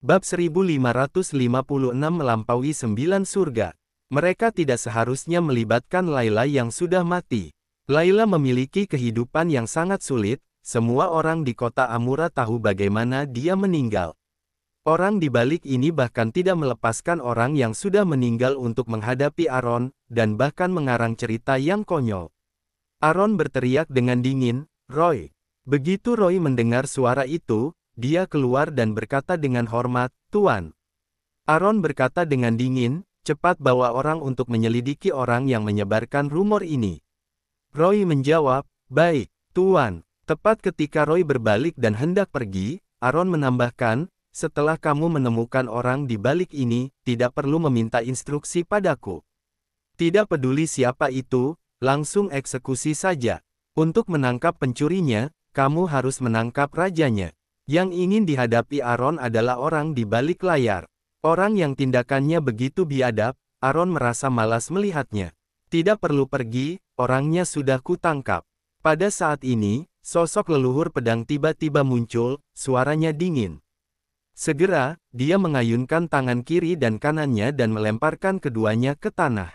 Bab 1556 melampaui sembilan surga. Mereka tidak seharusnya melibatkan Laila yang sudah mati. Laila memiliki kehidupan yang sangat sulit, semua orang di kota Amura tahu bagaimana dia meninggal. Orang di balik ini bahkan tidak melepaskan orang yang sudah meninggal untuk menghadapi Aaron, dan bahkan mengarang cerita yang konyol. Aaron berteriak dengan dingin, Roy. Begitu Roy mendengar suara itu, dia keluar dan berkata dengan hormat, Tuan. Aaron berkata dengan dingin, cepat bawa orang untuk menyelidiki orang yang menyebarkan rumor ini. Roy menjawab, baik, Tuan. Tepat ketika Roy berbalik dan hendak pergi, Aaron menambahkan, setelah kamu menemukan orang di balik ini, tidak perlu meminta instruksi padaku. Tidak peduli siapa itu, langsung eksekusi saja. Untuk menangkap pencurinya, kamu harus menangkap rajanya. Yang ingin dihadapi Aaron adalah orang di balik layar. Orang yang tindakannya begitu biadab, Aaron merasa malas melihatnya. Tidak perlu pergi, orangnya sudah kutangkap. Pada saat ini, sosok leluhur pedang tiba-tiba muncul, suaranya dingin. Segera, dia mengayunkan tangan kiri dan kanannya dan melemparkan keduanya ke tanah.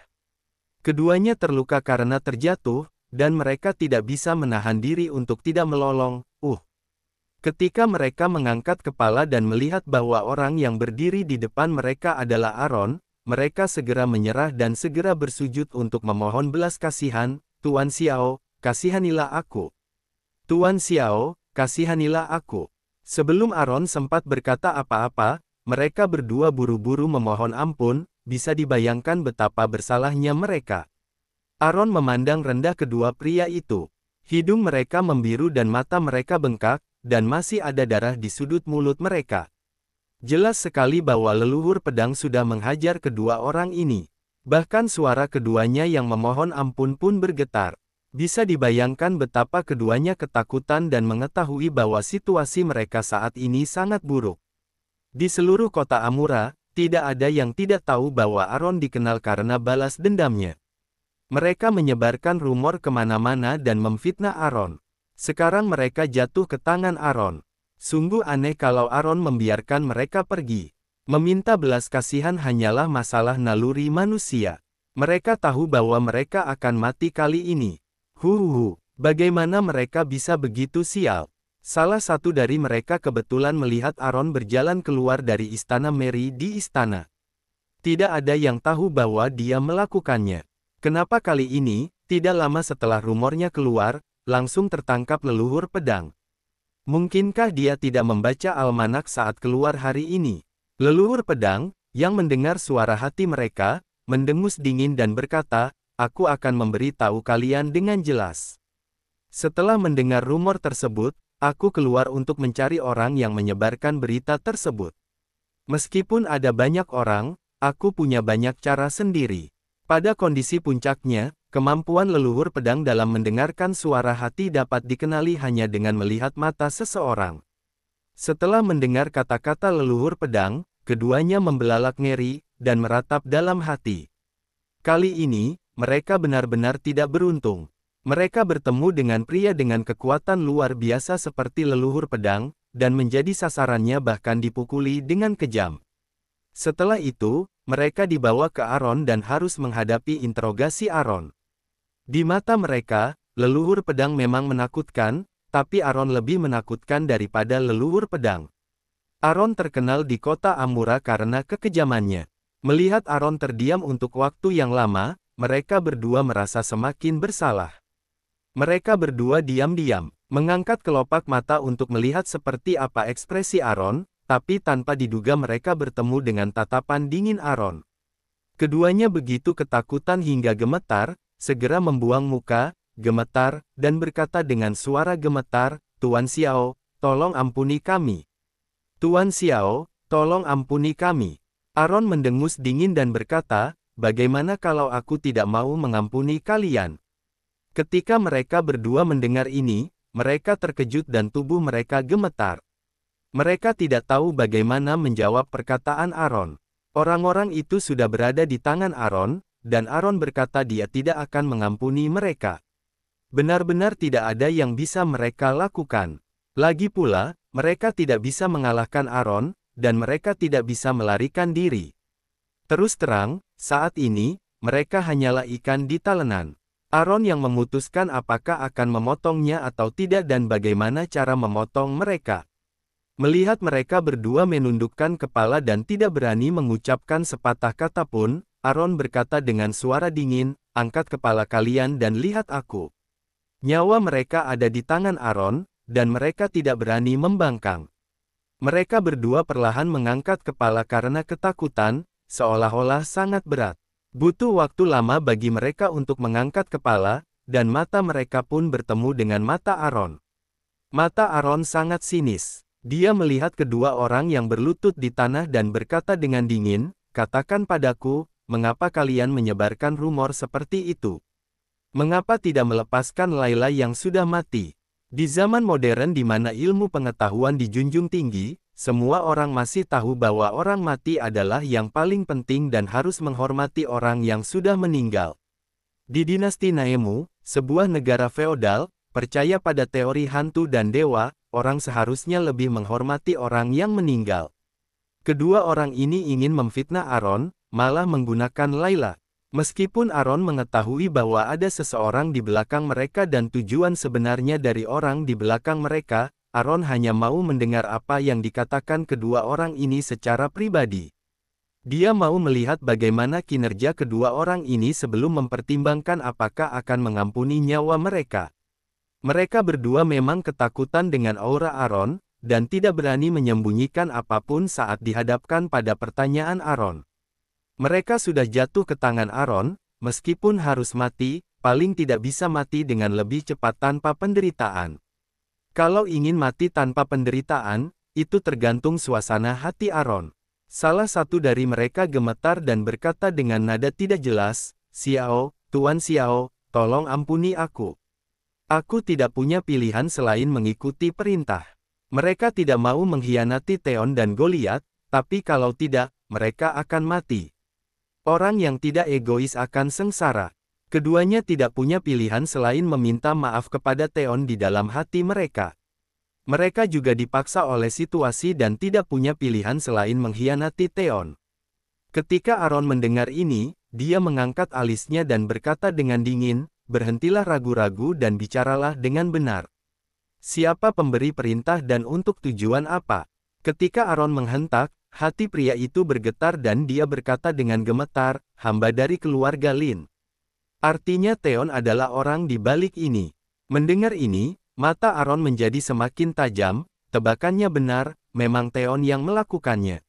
Keduanya terluka karena terjatuh, dan mereka tidak bisa menahan diri untuk tidak melolong, uh. Ketika mereka mengangkat kepala dan melihat bahwa orang yang berdiri di depan mereka adalah Aaron, mereka segera menyerah dan segera bersujud untuk memohon belas kasihan, Tuan Xiao, kasihanilah aku. Tuan Xiao, kasihanilah aku. Sebelum Aaron sempat berkata apa-apa, mereka berdua buru-buru memohon ampun, bisa dibayangkan betapa bersalahnya mereka. Aaron memandang rendah kedua pria itu. Hidung mereka membiru dan mata mereka bengkak, dan masih ada darah di sudut mulut mereka. Jelas sekali bahwa leluhur pedang sudah menghajar kedua orang ini. Bahkan suara keduanya yang memohon ampun pun bergetar. Bisa dibayangkan betapa keduanya ketakutan dan mengetahui bahwa situasi mereka saat ini sangat buruk. Di seluruh kota Amura, tidak ada yang tidak tahu bahwa Aron dikenal karena balas dendamnya. Mereka menyebarkan rumor kemana-mana dan memfitnah Aron. Sekarang mereka jatuh ke tangan Aaron. Sungguh aneh kalau Aaron membiarkan mereka pergi. Meminta belas kasihan hanyalah masalah naluri manusia. Mereka tahu bahwa mereka akan mati kali ini. Huhuhu, bagaimana mereka bisa begitu sial? Salah satu dari mereka kebetulan melihat Aaron berjalan keluar dari istana Mary di istana. Tidak ada yang tahu bahwa dia melakukannya. Kenapa kali ini, tidak lama setelah rumornya keluar, langsung tertangkap leluhur pedang. Mungkinkah dia tidak membaca almanak saat keluar hari ini? Leluhur pedang, yang mendengar suara hati mereka, mendengus dingin dan berkata, aku akan memberi tahu kalian dengan jelas. Setelah mendengar rumor tersebut, aku keluar untuk mencari orang yang menyebarkan berita tersebut. Meskipun ada banyak orang, aku punya banyak cara sendiri. Pada kondisi puncaknya, Kemampuan leluhur pedang dalam mendengarkan suara hati dapat dikenali hanya dengan melihat mata seseorang. Setelah mendengar kata-kata leluhur pedang, keduanya membelalak ngeri dan meratap dalam hati. Kali ini, mereka benar-benar tidak beruntung. Mereka bertemu dengan pria dengan kekuatan luar biasa seperti leluhur pedang, dan menjadi sasarannya bahkan dipukuli dengan kejam. Setelah itu, mereka dibawa ke Aron dan harus menghadapi interogasi Aron. Di mata mereka, leluhur pedang memang menakutkan, tapi Aron lebih menakutkan daripada leluhur pedang. Aron terkenal di kota Amura karena kekejamannya. Melihat Aron terdiam untuk waktu yang lama, mereka berdua merasa semakin bersalah. Mereka berdua diam-diam, mengangkat kelopak mata untuk melihat seperti apa ekspresi Aron, tapi tanpa diduga mereka bertemu dengan tatapan dingin Aron. Keduanya begitu ketakutan hingga gemetar, segera membuang muka, gemetar, dan berkata dengan suara gemetar, Tuan Xiao, tolong ampuni kami. Tuan Xiao, tolong ampuni kami. Aaron mendengus dingin dan berkata, bagaimana kalau aku tidak mau mengampuni kalian? Ketika mereka berdua mendengar ini, mereka terkejut dan tubuh mereka gemetar. Mereka tidak tahu bagaimana menjawab perkataan Aaron. Orang-orang itu sudah berada di tangan Aaron, dan Aaron berkata dia tidak akan mengampuni mereka. Benar-benar tidak ada yang bisa mereka lakukan. Lagi pula, mereka tidak bisa mengalahkan Aaron, dan mereka tidak bisa melarikan diri. Terus terang, saat ini, mereka hanyalah ikan di talenan. Aaron yang memutuskan apakah akan memotongnya atau tidak dan bagaimana cara memotong mereka. Melihat mereka berdua menundukkan kepala dan tidak berani mengucapkan sepatah kata pun, Aron berkata dengan suara dingin, angkat kepala kalian dan lihat aku. Nyawa mereka ada di tangan Aron, dan mereka tidak berani membangkang. Mereka berdua perlahan mengangkat kepala karena ketakutan, seolah-olah sangat berat. Butuh waktu lama bagi mereka untuk mengangkat kepala, dan mata mereka pun bertemu dengan mata Aron. Mata Aron sangat sinis. Dia melihat kedua orang yang berlutut di tanah dan berkata dengan dingin, Katakan padaku, mengapa kalian menyebarkan rumor seperti itu? Mengapa tidak melepaskan Laila yang sudah mati? Di zaman modern di mana ilmu pengetahuan dijunjung tinggi, semua orang masih tahu bahwa orang mati adalah yang paling penting dan harus menghormati orang yang sudah meninggal. Di dinasti Naemu, sebuah negara feodal, percaya pada teori hantu dan dewa, orang seharusnya lebih menghormati orang yang meninggal. Kedua orang ini ingin memfitnah Aron, malah menggunakan Laila. Meskipun Aaron mengetahui bahwa ada seseorang di belakang mereka dan tujuan sebenarnya dari orang di belakang mereka, Aaron hanya mau mendengar apa yang dikatakan kedua orang ini secara pribadi. Dia mau melihat bagaimana kinerja kedua orang ini sebelum mempertimbangkan apakah akan mengampuni nyawa mereka. Mereka berdua memang ketakutan dengan aura Aaron, dan tidak berani menyembunyikan apapun saat dihadapkan pada pertanyaan Aaron. Mereka sudah jatuh ke tangan Aron, meskipun harus mati, paling tidak bisa mati dengan lebih cepat tanpa penderitaan. Kalau ingin mati tanpa penderitaan, itu tergantung suasana hati Aron. Salah satu dari mereka gemetar dan berkata dengan nada tidak jelas, Xiao, Tuan Xiao, tolong ampuni aku. Aku tidak punya pilihan selain mengikuti perintah. Mereka tidak mau mengkhianati Theon dan Goliat, tapi kalau tidak, mereka akan mati. Orang yang tidak egois akan sengsara. Keduanya tidak punya pilihan selain meminta maaf kepada Teon di dalam hati mereka. Mereka juga dipaksa oleh situasi dan tidak punya pilihan selain mengkhianati Teon. Ketika Aaron mendengar ini, dia mengangkat alisnya dan berkata dengan dingin, berhentilah ragu-ragu dan bicaralah dengan benar. Siapa pemberi perintah dan untuk tujuan apa? Ketika Aaron menghentak, Hati pria itu bergetar dan dia berkata dengan gemetar, hamba dari keluarga Lin. Artinya Theon adalah orang di balik ini. Mendengar ini, mata Aron menjadi semakin tajam, tebakannya benar, memang Theon yang melakukannya.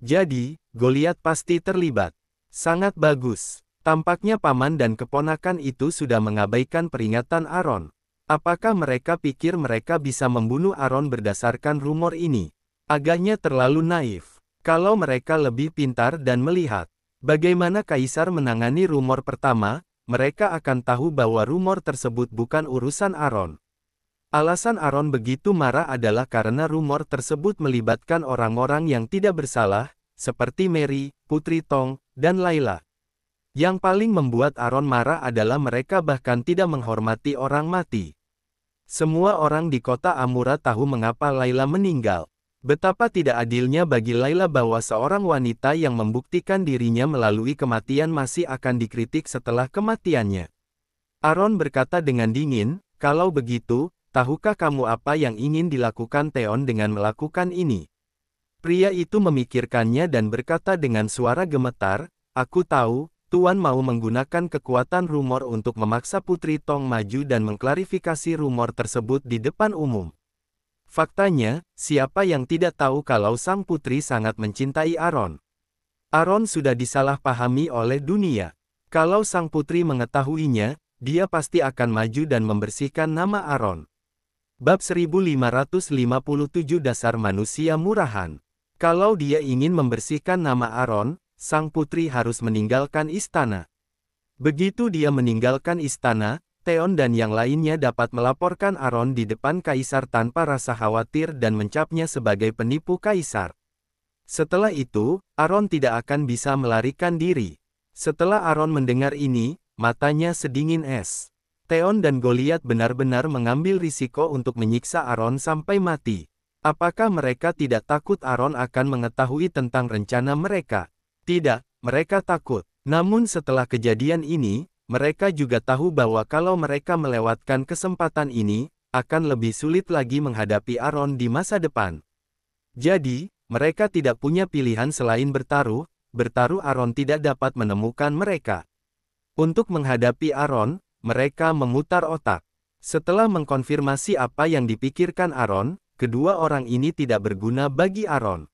Jadi, Goliat pasti terlibat. Sangat bagus. Tampaknya paman dan keponakan itu sudah mengabaikan peringatan Aron. Apakah mereka pikir mereka bisa membunuh Aron berdasarkan rumor ini? Agaknya terlalu naif. Kalau mereka lebih pintar dan melihat bagaimana Kaisar menangani rumor pertama, mereka akan tahu bahwa rumor tersebut bukan urusan Aron. Alasan Aron begitu marah adalah karena rumor tersebut melibatkan orang-orang yang tidak bersalah, seperti Mary, Putri Tong, dan Laila. Yang paling membuat Aron marah adalah mereka bahkan tidak menghormati orang mati. Semua orang di kota Amura tahu mengapa Laila meninggal. Betapa tidak adilnya bagi Laila bahwa seorang wanita yang membuktikan dirinya melalui kematian masih akan dikritik setelah kematiannya. Aaron berkata dengan dingin, kalau begitu, tahukah kamu apa yang ingin dilakukan Theon dengan melakukan ini? Pria itu memikirkannya dan berkata dengan suara gemetar, aku tahu, Tuan mau menggunakan kekuatan rumor untuk memaksa Putri Tong maju dan mengklarifikasi rumor tersebut di depan umum. Faktanya, siapa yang tidak tahu kalau sang putri sangat mencintai Aaron? Aaron sudah disalahpahami oleh dunia. Kalau sang putri mengetahuinya, dia pasti akan maju dan membersihkan nama Aaron. Bab 1557 Dasar Manusia Murahan Kalau dia ingin membersihkan nama Aaron, sang putri harus meninggalkan istana. Begitu dia meninggalkan istana, Theon dan yang lainnya dapat melaporkan Aron di depan Kaisar tanpa rasa khawatir dan mencapnya sebagai penipu Kaisar. Setelah itu, Aron tidak akan bisa melarikan diri. Setelah Aron mendengar ini, matanya sedingin es. Theon dan Goliat benar-benar mengambil risiko untuk menyiksa Aron sampai mati. Apakah mereka tidak takut Aron akan mengetahui tentang rencana mereka? Tidak, mereka takut. Namun setelah kejadian ini, mereka juga tahu bahwa kalau mereka melewatkan kesempatan ini, akan lebih sulit lagi menghadapi Aaron di masa depan. Jadi, mereka tidak punya pilihan selain bertaruh, bertaruh Aaron tidak dapat menemukan mereka. Untuk menghadapi Aaron, mereka memutar otak. Setelah mengkonfirmasi apa yang dipikirkan Aaron, kedua orang ini tidak berguna bagi Aaron.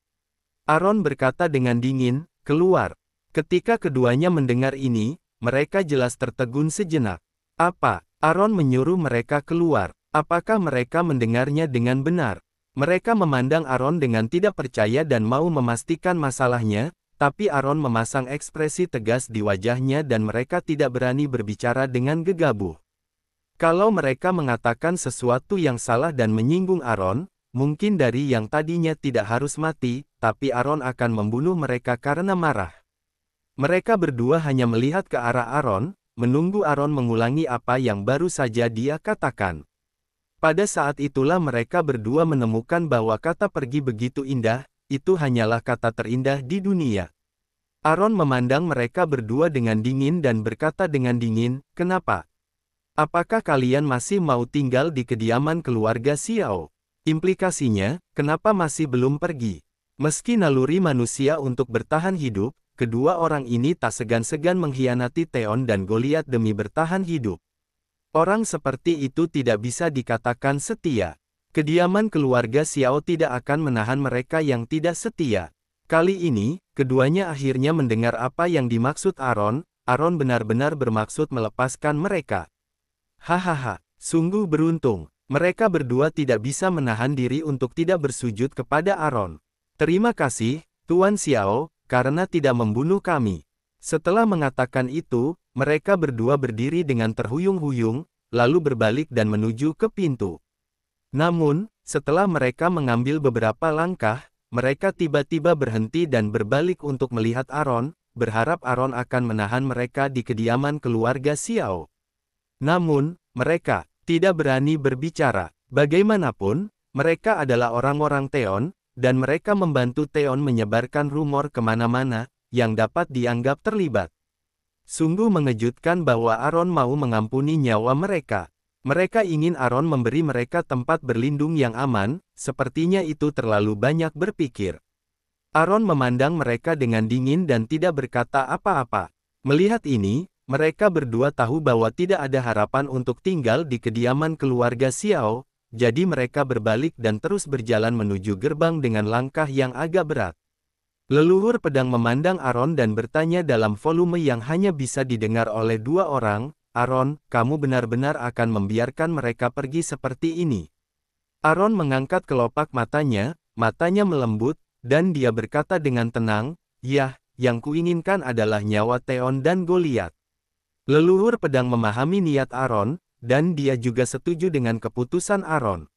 Aaron berkata dengan dingin, keluar. Ketika keduanya mendengar ini, mereka jelas tertegun sejenak. Apa? Aaron menyuruh mereka keluar. Apakah mereka mendengarnya dengan benar? Mereka memandang Aaron dengan tidak percaya dan mau memastikan masalahnya, tapi Aaron memasang ekspresi tegas di wajahnya dan mereka tidak berani berbicara dengan gegabah. Kalau mereka mengatakan sesuatu yang salah dan menyinggung Aaron, mungkin dari yang tadinya tidak harus mati, tapi Aaron akan membunuh mereka karena marah. Mereka berdua hanya melihat ke arah Aaron, menunggu Aaron mengulangi apa yang baru saja dia katakan. Pada saat itulah mereka berdua menemukan bahwa kata pergi begitu indah, itu hanyalah kata terindah di dunia. Aaron memandang mereka berdua dengan dingin dan berkata dengan dingin, kenapa? Apakah kalian masih mau tinggal di kediaman keluarga Xiao? Implikasinya, kenapa masih belum pergi? Meski naluri manusia untuk bertahan hidup, kedua orang ini tak segan-segan mengkhianati Theon dan Goliat demi bertahan hidup. Orang seperti itu tidak bisa dikatakan setia. Kediaman keluarga Xiao tidak akan menahan mereka yang tidak setia. Kali ini, keduanya akhirnya mendengar apa yang dimaksud Aaron, Aaron benar-benar bermaksud melepaskan mereka. Hahaha, sungguh beruntung, mereka berdua tidak bisa menahan diri untuk tidak bersujud kepada Aaron. Terima kasih, Tuan Xiao, karena tidak membunuh kami. Setelah mengatakan itu, mereka berdua berdiri dengan terhuyung-huyung, lalu berbalik dan menuju ke pintu. Namun, setelah mereka mengambil beberapa langkah, mereka tiba-tiba berhenti dan berbalik untuk melihat Aaron, berharap Aaron akan menahan mereka di kediaman keluarga Xiao. Namun, mereka tidak berani berbicara. Bagaimanapun, mereka adalah orang-orang Teon, dan mereka membantu Theon menyebarkan rumor kemana-mana, yang dapat dianggap terlibat. Sungguh mengejutkan bahwa Aron mau mengampuni nyawa mereka. Mereka ingin Aron memberi mereka tempat berlindung yang aman, sepertinya itu terlalu banyak berpikir. Aron memandang mereka dengan dingin dan tidak berkata apa-apa. Melihat ini, mereka berdua tahu bahwa tidak ada harapan untuk tinggal di kediaman keluarga Xiao, jadi mereka berbalik dan terus berjalan menuju gerbang dengan langkah yang agak berat. Leluhur pedang memandang Aron dan bertanya dalam volume yang hanya bisa didengar oleh dua orang, Aron, kamu benar-benar akan membiarkan mereka pergi seperti ini. Aron mengangkat kelopak matanya, matanya melembut, dan dia berkata dengan tenang, Yah, yang kuinginkan adalah nyawa Theon dan Goliat. Leluhur pedang memahami niat Aron, dan dia juga setuju dengan keputusan Aaron.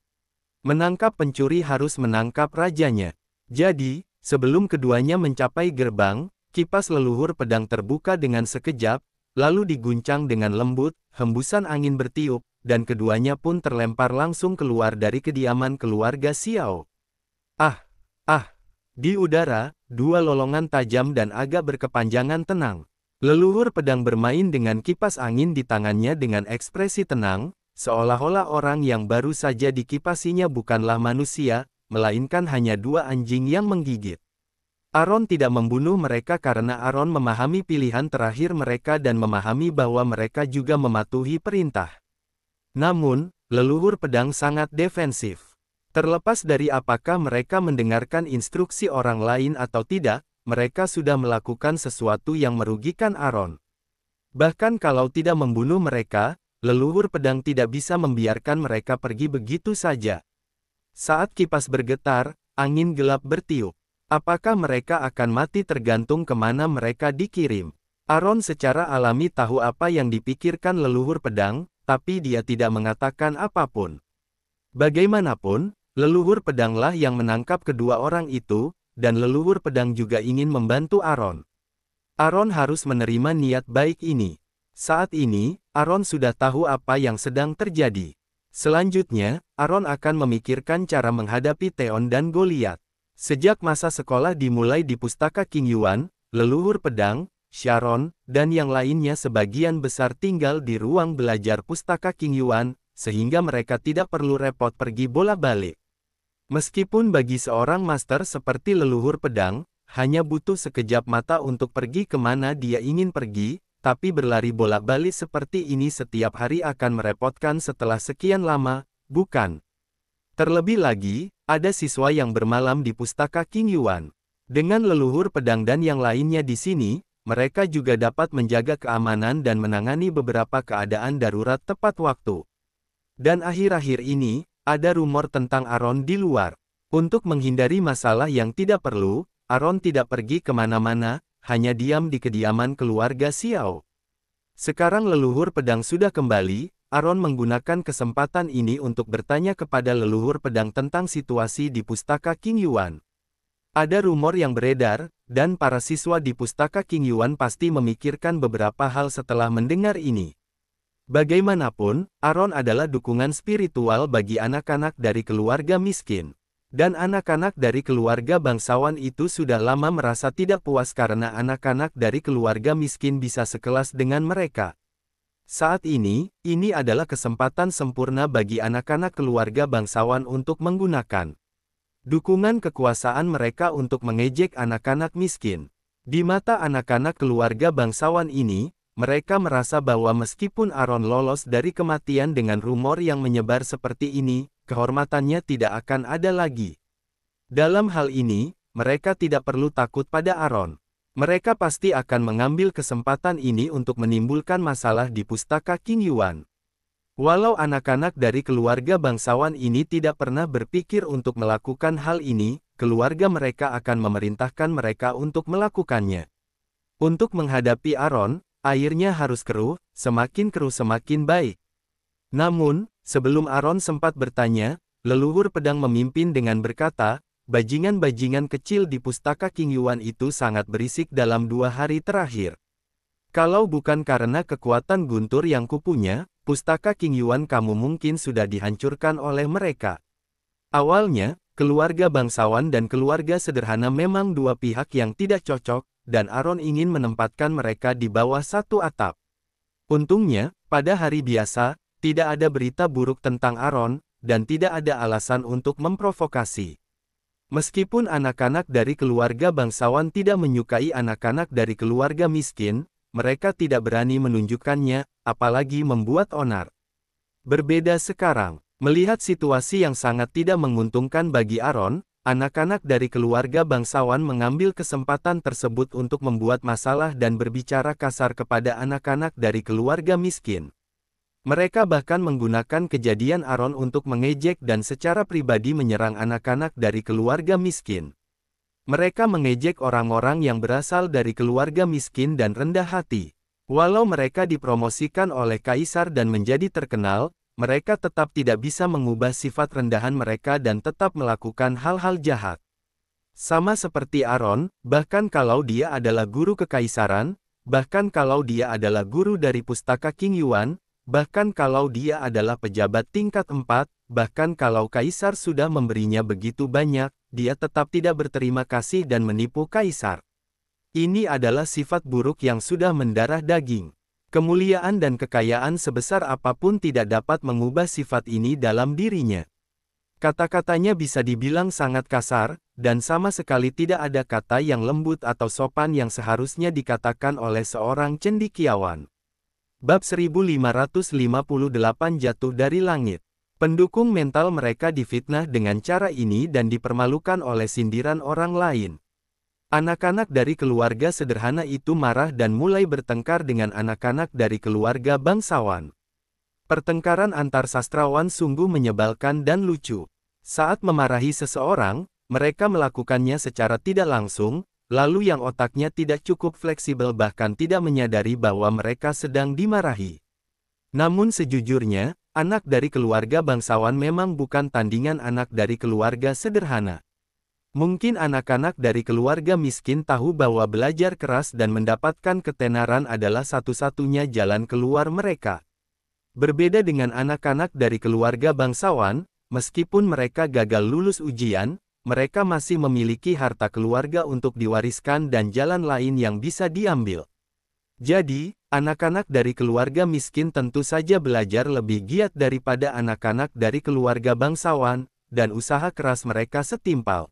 Menangkap pencuri harus menangkap rajanya. Jadi, sebelum keduanya mencapai gerbang, kipas leluhur pedang terbuka dengan sekejap, lalu diguncang dengan lembut, hembusan angin bertiup, dan keduanya pun terlempar langsung keluar dari kediaman keluarga Xiao. Ah, ah, di udara, dua lolongan tajam dan agak berkepanjangan tenang. Leluhur pedang bermain dengan kipas angin di tangannya dengan ekspresi tenang, seolah-olah orang yang baru saja dikipasinya bukanlah manusia, melainkan hanya dua anjing yang menggigit. Aaron tidak membunuh mereka karena Aaron memahami pilihan terakhir mereka dan memahami bahwa mereka juga mematuhi perintah. Namun, leluhur pedang sangat defensif. Terlepas dari apakah mereka mendengarkan instruksi orang lain atau tidak, mereka sudah melakukan sesuatu yang merugikan Aaron. Bahkan kalau tidak membunuh mereka, leluhur pedang tidak bisa membiarkan mereka pergi begitu saja. Saat kipas bergetar, angin gelap bertiup. Apakah mereka akan mati tergantung kemana mereka dikirim? Aaron secara alami tahu apa yang dipikirkan leluhur pedang, tapi dia tidak mengatakan apapun. Bagaimanapun, leluhur pedanglah yang menangkap kedua orang itu, dan leluhur pedang juga ingin membantu Aaron. Aaron harus menerima niat baik ini. Saat ini, Aaron sudah tahu apa yang sedang terjadi. Selanjutnya, Aaron akan memikirkan cara menghadapi Theon dan Goliat. Sejak masa sekolah dimulai di Pustaka King Yuan, leluhur pedang, Sharon, dan yang lainnya sebagian besar tinggal di ruang belajar Pustaka King Yuan, sehingga mereka tidak perlu repot pergi bola-balik. Meskipun bagi seorang master seperti leluhur pedang, hanya butuh sekejap mata untuk pergi kemana dia ingin pergi, tapi berlari bolak-balik seperti ini setiap hari akan merepotkan setelah sekian lama, bukan? Terlebih lagi, ada siswa yang bermalam di pustaka King Yuan. Dengan leluhur pedang dan yang lainnya di sini, mereka juga dapat menjaga keamanan dan menangani beberapa keadaan darurat tepat waktu. Dan akhir-akhir ini, ada rumor tentang Aaron di luar. Untuk menghindari masalah yang tidak perlu, Aaron tidak pergi kemana-mana, hanya diam di kediaman keluarga Xiao. Sekarang leluhur pedang sudah kembali, Aaron menggunakan kesempatan ini untuk bertanya kepada leluhur pedang tentang situasi di pustaka King Yuan. Ada rumor yang beredar, dan para siswa di pustaka King Yuan pasti memikirkan beberapa hal setelah mendengar ini. Bagaimanapun, Aaron adalah dukungan spiritual bagi anak-anak dari keluarga miskin. Dan anak-anak dari keluarga bangsawan itu sudah lama merasa tidak puas karena anak-anak dari keluarga miskin bisa sekelas dengan mereka. Saat ini, ini adalah kesempatan sempurna bagi anak-anak keluarga bangsawan untuk menggunakan dukungan kekuasaan mereka untuk mengejek anak-anak miskin. Di mata anak-anak keluarga bangsawan ini, mereka merasa bahwa meskipun Aaron lolos dari kematian dengan rumor yang menyebar seperti ini, kehormatannya tidak akan ada lagi. Dalam hal ini, mereka tidak perlu takut pada Aaron. Mereka pasti akan mengambil kesempatan ini untuk menimbulkan masalah di pustaka King Yuan. Walau anak-anak dari keluarga bangsawan ini tidak pernah berpikir untuk melakukan hal ini, keluarga mereka akan memerintahkan mereka untuk melakukannya. Untuk menghadapi Aaron, Airnya harus keruh, semakin keruh semakin baik. Namun, sebelum Aron sempat bertanya, leluhur pedang memimpin dengan berkata, bajingan-bajingan kecil di pustaka King Yuan itu sangat berisik dalam dua hari terakhir. Kalau bukan karena kekuatan guntur yang kupunya, pustaka King Yuan kamu mungkin sudah dihancurkan oleh mereka. Awalnya, keluarga bangsawan dan keluarga sederhana memang dua pihak yang tidak cocok, dan Aaron ingin menempatkan mereka di bawah satu atap. Untungnya, pada hari biasa, tidak ada berita buruk tentang Aaron, dan tidak ada alasan untuk memprovokasi. Meskipun anak-anak dari keluarga bangsawan tidak menyukai anak-anak dari keluarga miskin, mereka tidak berani menunjukkannya, apalagi membuat onar. Berbeda sekarang, melihat situasi yang sangat tidak menguntungkan bagi Aaron, Anak-anak dari keluarga bangsawan mengambil kesempatan tersebut untuk membuat masalah dan berbicara kasar kepada anak-anak dari keluarga miskin. Mereka bahkan menggunakan kejadian Aaron untuk mengejek dan secara pribadi menyerang anak-anak dari keluarga miskin. Mereka mengejek orang-orang yang berasal dari keluarga miskin dan rendah hati. Walau mereka dipromosikan oleh kaisar dan menjadi terkenal, mereka tetap tidak bisa mengubah sifat rendahan mereka dan tetap melakukan hal-hal jahat. Sama seperti Aaron, bahkan kalau dia adalah guru kekaisaran, bahkan kalau dia adalah guru dari pustaka King Yuan, bahkan kalau dia adalah pejabat tingkat 4, bahkan kalau kaisar sudah memberinya begitu banyak, dia tetap tidak berterima kasih dan menipu kaisar. Ini adalah sifat buruk yang sudah mendarah daging. Kemuliaan dan kekayaan sebesar apapun tidak dapat mengubah sifat ini dalam dirinya. Kata-katanya bisa dibilang sangat kasar, dan sama sekali tidak ada kata yang lembut atau sopan yang seharusnya dikatakan oleh seorang cendikiawan. Bab 1558 Jatuh dari Langit Pendukung mental mereka difitnah dengan cara ini dan dipermalukan oleh sindiran orang lain. Anak-anak dari keluarga sederhana itu marah dan mulai bertengkar dengan anak-anak dari keluarga bangsawan. Pertengkaran antar sastrawan sungguh menyebalkan dan lucu. Saat memarahi seseorang, mereka melakukannya secara tidak langsung, lalu yang otaknya tidak cukup fleksibel bahkan tidak menyadari bahwa mereka sedang dimarahi. Namun sejujurnya, anak dari keluarga bangsawan memang bukan tandingan anak dari keluarga sederhana. Mungkin anak-anak dari keluarga miskin tahu bahwa belajar keras dan mendapatkan ketenaran adalah satu-satunya jalan keluar mereka. Berbeda dengan anak-anak dari keluarga bangsawan, meskipun mereka gagal lulus ujian, mereka masih memiliki harta keluarga untuk diwariskan dan jalan lain yang bisa diambil. Jadi, anak-anak dari keluarga miskin tentu saja belajar lebih giat daripada anak-anak dari keluarga bangsawan, dan usaha keras mereka setimpal.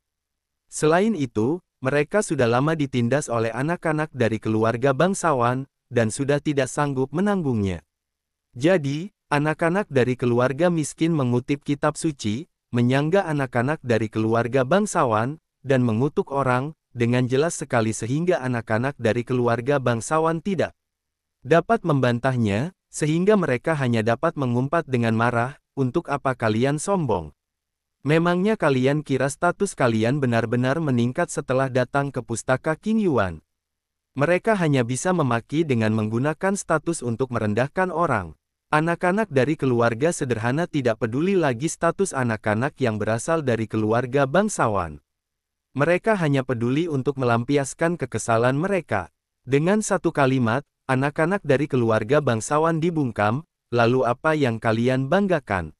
Selain itu, mereka sudah lama ditindas oleh anak-anak dari keluarga bangsawan, dan sudah tidak sanggup menanggungnya. Jadi, anak-anak dari keluarga miskin mengutip kitab suci, menyangga anak-anak dari keluarga bangsawan, dan mengutuk orang, dengan jelas sekali sehingga anak-anak dari keluarga bangsawan tidak dapat membantahnya, sehingga mereka hanya dapat mengumpat dengan marah, untuk apa kalian sombong? Memangnya kalian kira status kalian benar-benar meningkat setelah datang ke pustaka King Yuan? Mereka hanya bisa memaki dengan menggunakan status untuk merendahkan orang. Anak-anak dari keluarga sederhana tidak peduli lagi status anak-anak yang berasal dari keluarga bangsawan. Mereka hanya peduli untuk melampiaskan kekesalan mereka. Dengan satu kalimat, anak-anak dari keluarga bangsawan dibungkam, lalu apa yang kalian banggakan?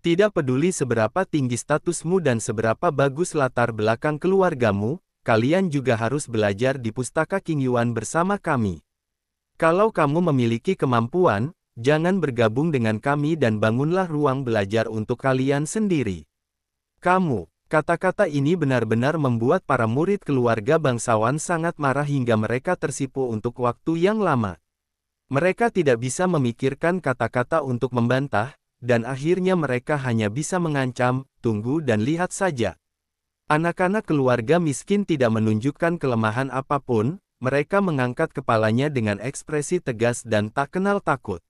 Tidak peduli seberapa tinggi statusmu dan seberapa bagus latar belakang keluargamu, kalian juga harus belajar di Pustaka King Yuan bersama kami. Kalau kamu memiliki kemampuan, jangan bergabung dengan kami dan bangunlah ruang belajar untuk kalian sendiri. Kamu, kata-kata ini benar-benar membuat para murid keluarga bangsawan sangat marah hingga mereka tersipu untuk waktu yang lama. Mereka tidak bisa memikirkan kata-kata untuk membantah, dan akhirnya mereka hanya bisa mengancam, tunggu dan lihat saja. Anak-anak keluarga miskin tidak menunjukkan kelemahan apapun, mereka mengangkat kepalanya dengan ekspresi tegas dan tak kenal takut.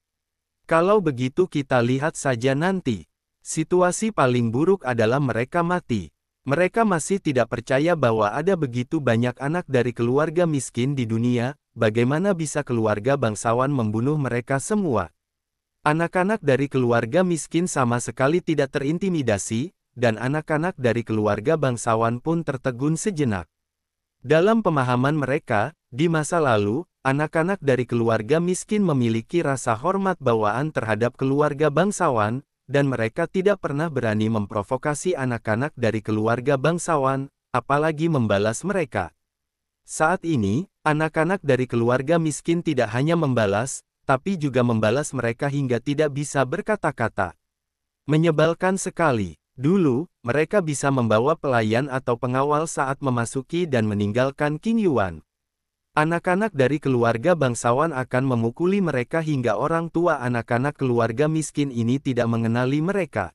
Kalau begitu kita lihat saja nanti. Situasi paling buruk adalah mereka mati. Mereka masih tidak percaya bahwa ada begitu banyak anak dari keluarga miskin di dunia, bagaimana bisa keluarga bangsawan membunuh mereka semua? Anak-anak dari keluarga miskin sama sekali tidak terintimidasi, dan anak-anak dari keluarga bangsawan pun tertegun sejenak. Dalam pemahaman mereka, di masa lalu, anak-anak dari keluarga miskin memiliki rasa hormat bawaan terhadap keluarga bangsawan, dan mereka tidak pernah berani memprovokasi anak-anak dari keluarga bangsawan, apalagi membalas mereka. Saat ini, anak-anak dari keluarga miskin tidak hanya membalas, tapi juga membalas mereka hingga tidak bisa berkata-kata. Menyebalkan sekali. Dulu, mereka bisa membawa pelayan atau pengawal saat memasuki dan meninggalkan King Yuan. Anak-anak dari keluarga bangsawan akan memukuli mereka hingga orang tua anak-anak keluarga miskin ini tidak mengenali mereka.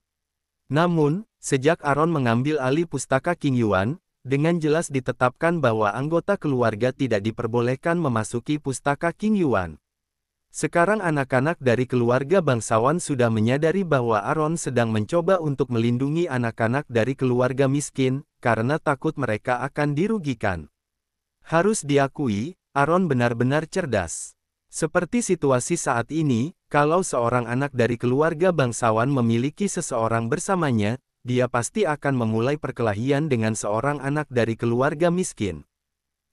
Namun, sejak Aaron mengambil alih pustaka King Yuan, dengan jelas ditetapkan bahwa anggota keluarga tidak diperbolehkan memasuki pustaka King Yuan. Sekarang anak-anak dari keluarga bangsawan sudah menyadari bahwa Aaron sedang mencoba untuk melindungi anak-anak dari keluarga miskin, karena takut mereka akan dirugikan. Harus diakui, Aaron benar-benar cerdas. Seperti situasi saat ini, kalau seorang anak dari keluarga bangsawan memiliki seseorang bersamanya, dia pasti akan memulai perkelahian dengan seorang anak dari keluarga miskin.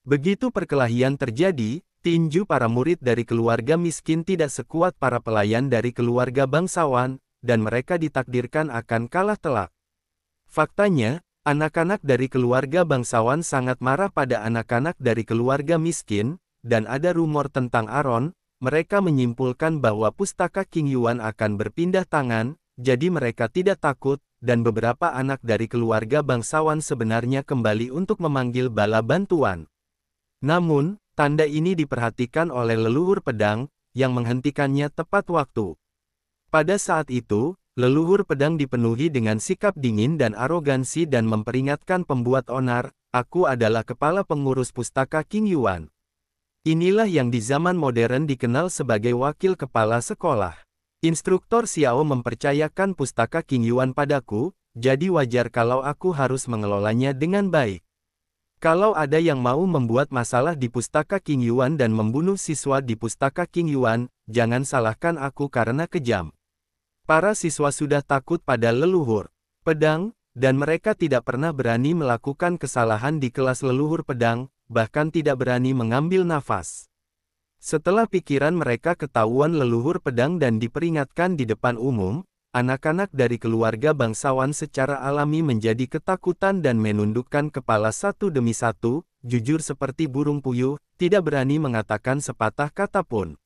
Begitu perkelahian terjadi, Tinju para murid dari keluarga miskin tidak sekuat para pelayan dari keluarga bangsawan, dan mereka ditakdirkan akan kalah telak. Faktanya, anak-anak dari keluarga bangsawan sangat marah pada anak-anak dari keluarga miskin, dan ada rumor tentang Aaron. mereka menyimpulkan bahwa pustaka King Yuan akan berpindah tangan, jadi mereka tidak takut, dan beberapa anak dari keluarga bangsawan sebenarnya kembali untuk memanggil bala bantuan. Namun, Tanda ini diperhatikan oleh leluhur pedang, yang menghentikannya tepat waktu. Pada saat itu, leluhur pedang dipenuhi dengan sikap dingin dan arogansi dan memperingatkan pembuat onar, aku adalah kepala pengurus pustaka King Yuan. Inilah yang di zaman modern dikenal sebagai wakil kepala sekolah. Instruktur Xiao mempercayakan pustaka King Yuan padaku, jadi wajar kalau aku harus mengelolanya dengan baik. Kalau ada yang mau membuat masalah di pustaka King Yuan dan membunuh siswa di pustaka King Yuan, jangan salahkan aku karena kejam. Para siswa sudah takut pada leluhur, pedang, dan mereka tidak pernah berani melakukan kesalahan di kelas leluhur pedang, bahkan tidak berani mengambil nafas. Setelah pikiran mereka ketahuan leluhur pedang dan diperingatkan di depan umum, anak-anak dari keluarga bangsawan secara alami menjadi ketakutan dan menundukkan kepala satu demi satu, jujur seperti burung puyuh, tidak berani mengatakan sepatah kata pun.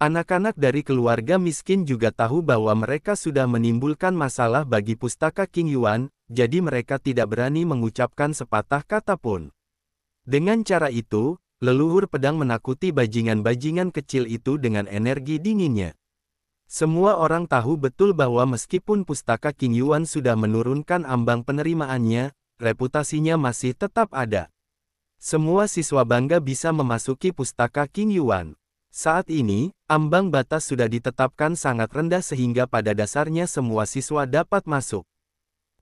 Anak-anak dari keluarga miskin juga tahu bahwa mereka sudah menimbulkan masalah bagi pustaka King Yuan, jadi mereka tidak berani mengucapkan sepatah kata pun. Dengan cara itu, leluhur pedang menakuti bajingan-bajingan kecil itu dengan energi dinginnya. Semua orang tahu betul bahwa meskipun pustaka King Yuan sudah menurunkan ambang penerimaannya, reputasinya masih tetap ada. Semua siswa bangga bisa memasuki pustaka King Yuan. Saat ini, ambang batas sudah ditetapkan sangat rendah sehingga pada dasarnya semua siswa dapat masuk.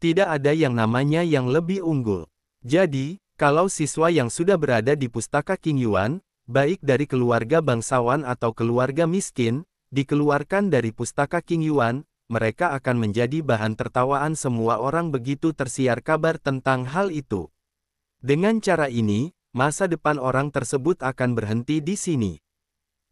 Tidak ada yang namanya yang lebih unggul. Jadi, kalau siswa yang sudah berada di pustaka King Yuan, baik dari keluarga bangsawan atau keluarga miskin, dikeluarkan dari pustaka King Yuan, mereka akan menjadi bahan tertawaan semua orang begitu tersiar kabar tentang hal itu. Dengan cara ini, masa depan orang tersebut akan berhenti di sini.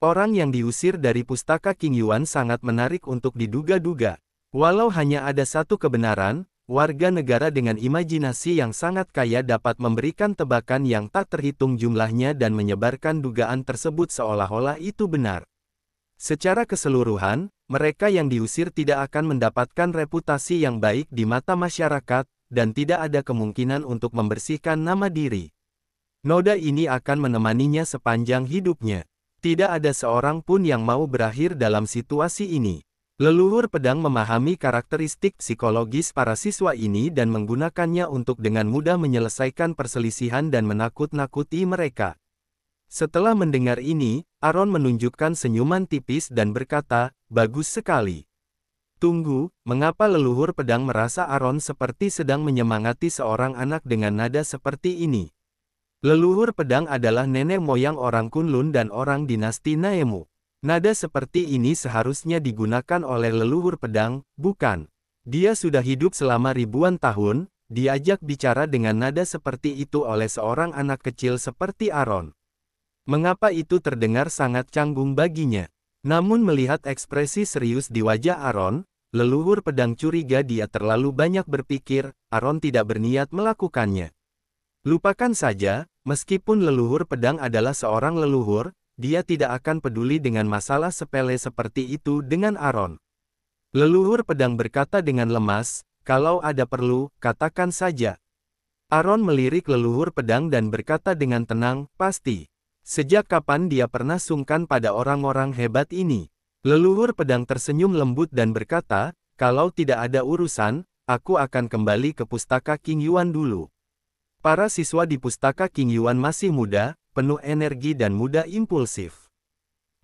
Orang yang diusir dari pustaka King Yuan sangat menarik untuk diduga-duga. Walau hanya ada satu kebenaran, warga negara dengan imajinasi yang sangat kaya dapat memberikan tebakan yang tak terhitung jumlahnya dan menyebarkan dugaan tersebut seolah-olah itu benar. Secara keseluruhan, mereka yang diusir tidak akan mendapatkan reputasi yang baik di mata masyarakat, dan tidak ada kemungkinan untuk membersihkan nama diri. Noda ini akan menemaninya sepanjang hidupnya. Tidak ada seorang pun yang mau berakhir dalam situasi ini. Leluhur pedang memahami karakteristik psikologis para siswa ini dan menggunakannya untuk dengan mudah menyelesaikan perselisihan dan menakut-nakuti mereka. Setelah mendengar ini, Aaron menunjukkan senyuman tipis dan berkata, bagus sekali. Tunggu, mengapa leluhur pedang merasa Aaron seperti sedang menyemangati seorang anak dengan nada seperti ini? Leluhur pedang adalah nenek moyang orang Kunlun dan orang dinasti Naemu. Nada seperti ini seharusnya digunakan oleh leluhur pedang, bukan. Dia sudah hidup selama ribuan tahun, diajak bicara dengan nada seperti itu oleh seorang anak kecil seperti Aaron. Mengapa itu terdengar sangat canggung baginya? Namun melihat ekspresi serius di wajah Aaron, leluhur pedang curiga dia terlalu banyak berpikir, Aaron tidak berniat melakukannya. Lupakan saja, meskipun leluhur pedang adalah seorang leluhur, dia tidak akan peduli dengan masalah sepele seperti itu dengan Aaron. Leluhur pedang berkata dengan lemas, kalau ada perlu, katakan saja. Aaron melirik leluhur pedang dan berkata dengan tenang, pasti. Sejak kapan dia pernah sungkan pada orang-orang hebat ini? Leluhur pedang tersenyum lembut dan berkata, kalau tidak ada urusan, aku akan kembali ke pustaka King Yuan dulu. Para siswa di pustaka King Yuan masih muda, penuh energi dan muda impulsif.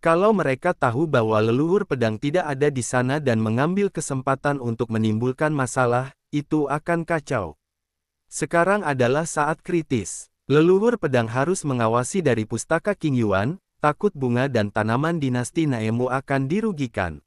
Kalau mereka tahu bahwa leluhur pedang tidak ada di sana dan mengambil kesempatan untuk menimbulkan masalah, itu akan kacau. Sekarang adalah saat kritis. Leluhur pedang harus mengawasi dari pustaka King Yuan, takut bunga dan tanaman dinasti Naemu akan dirugikan.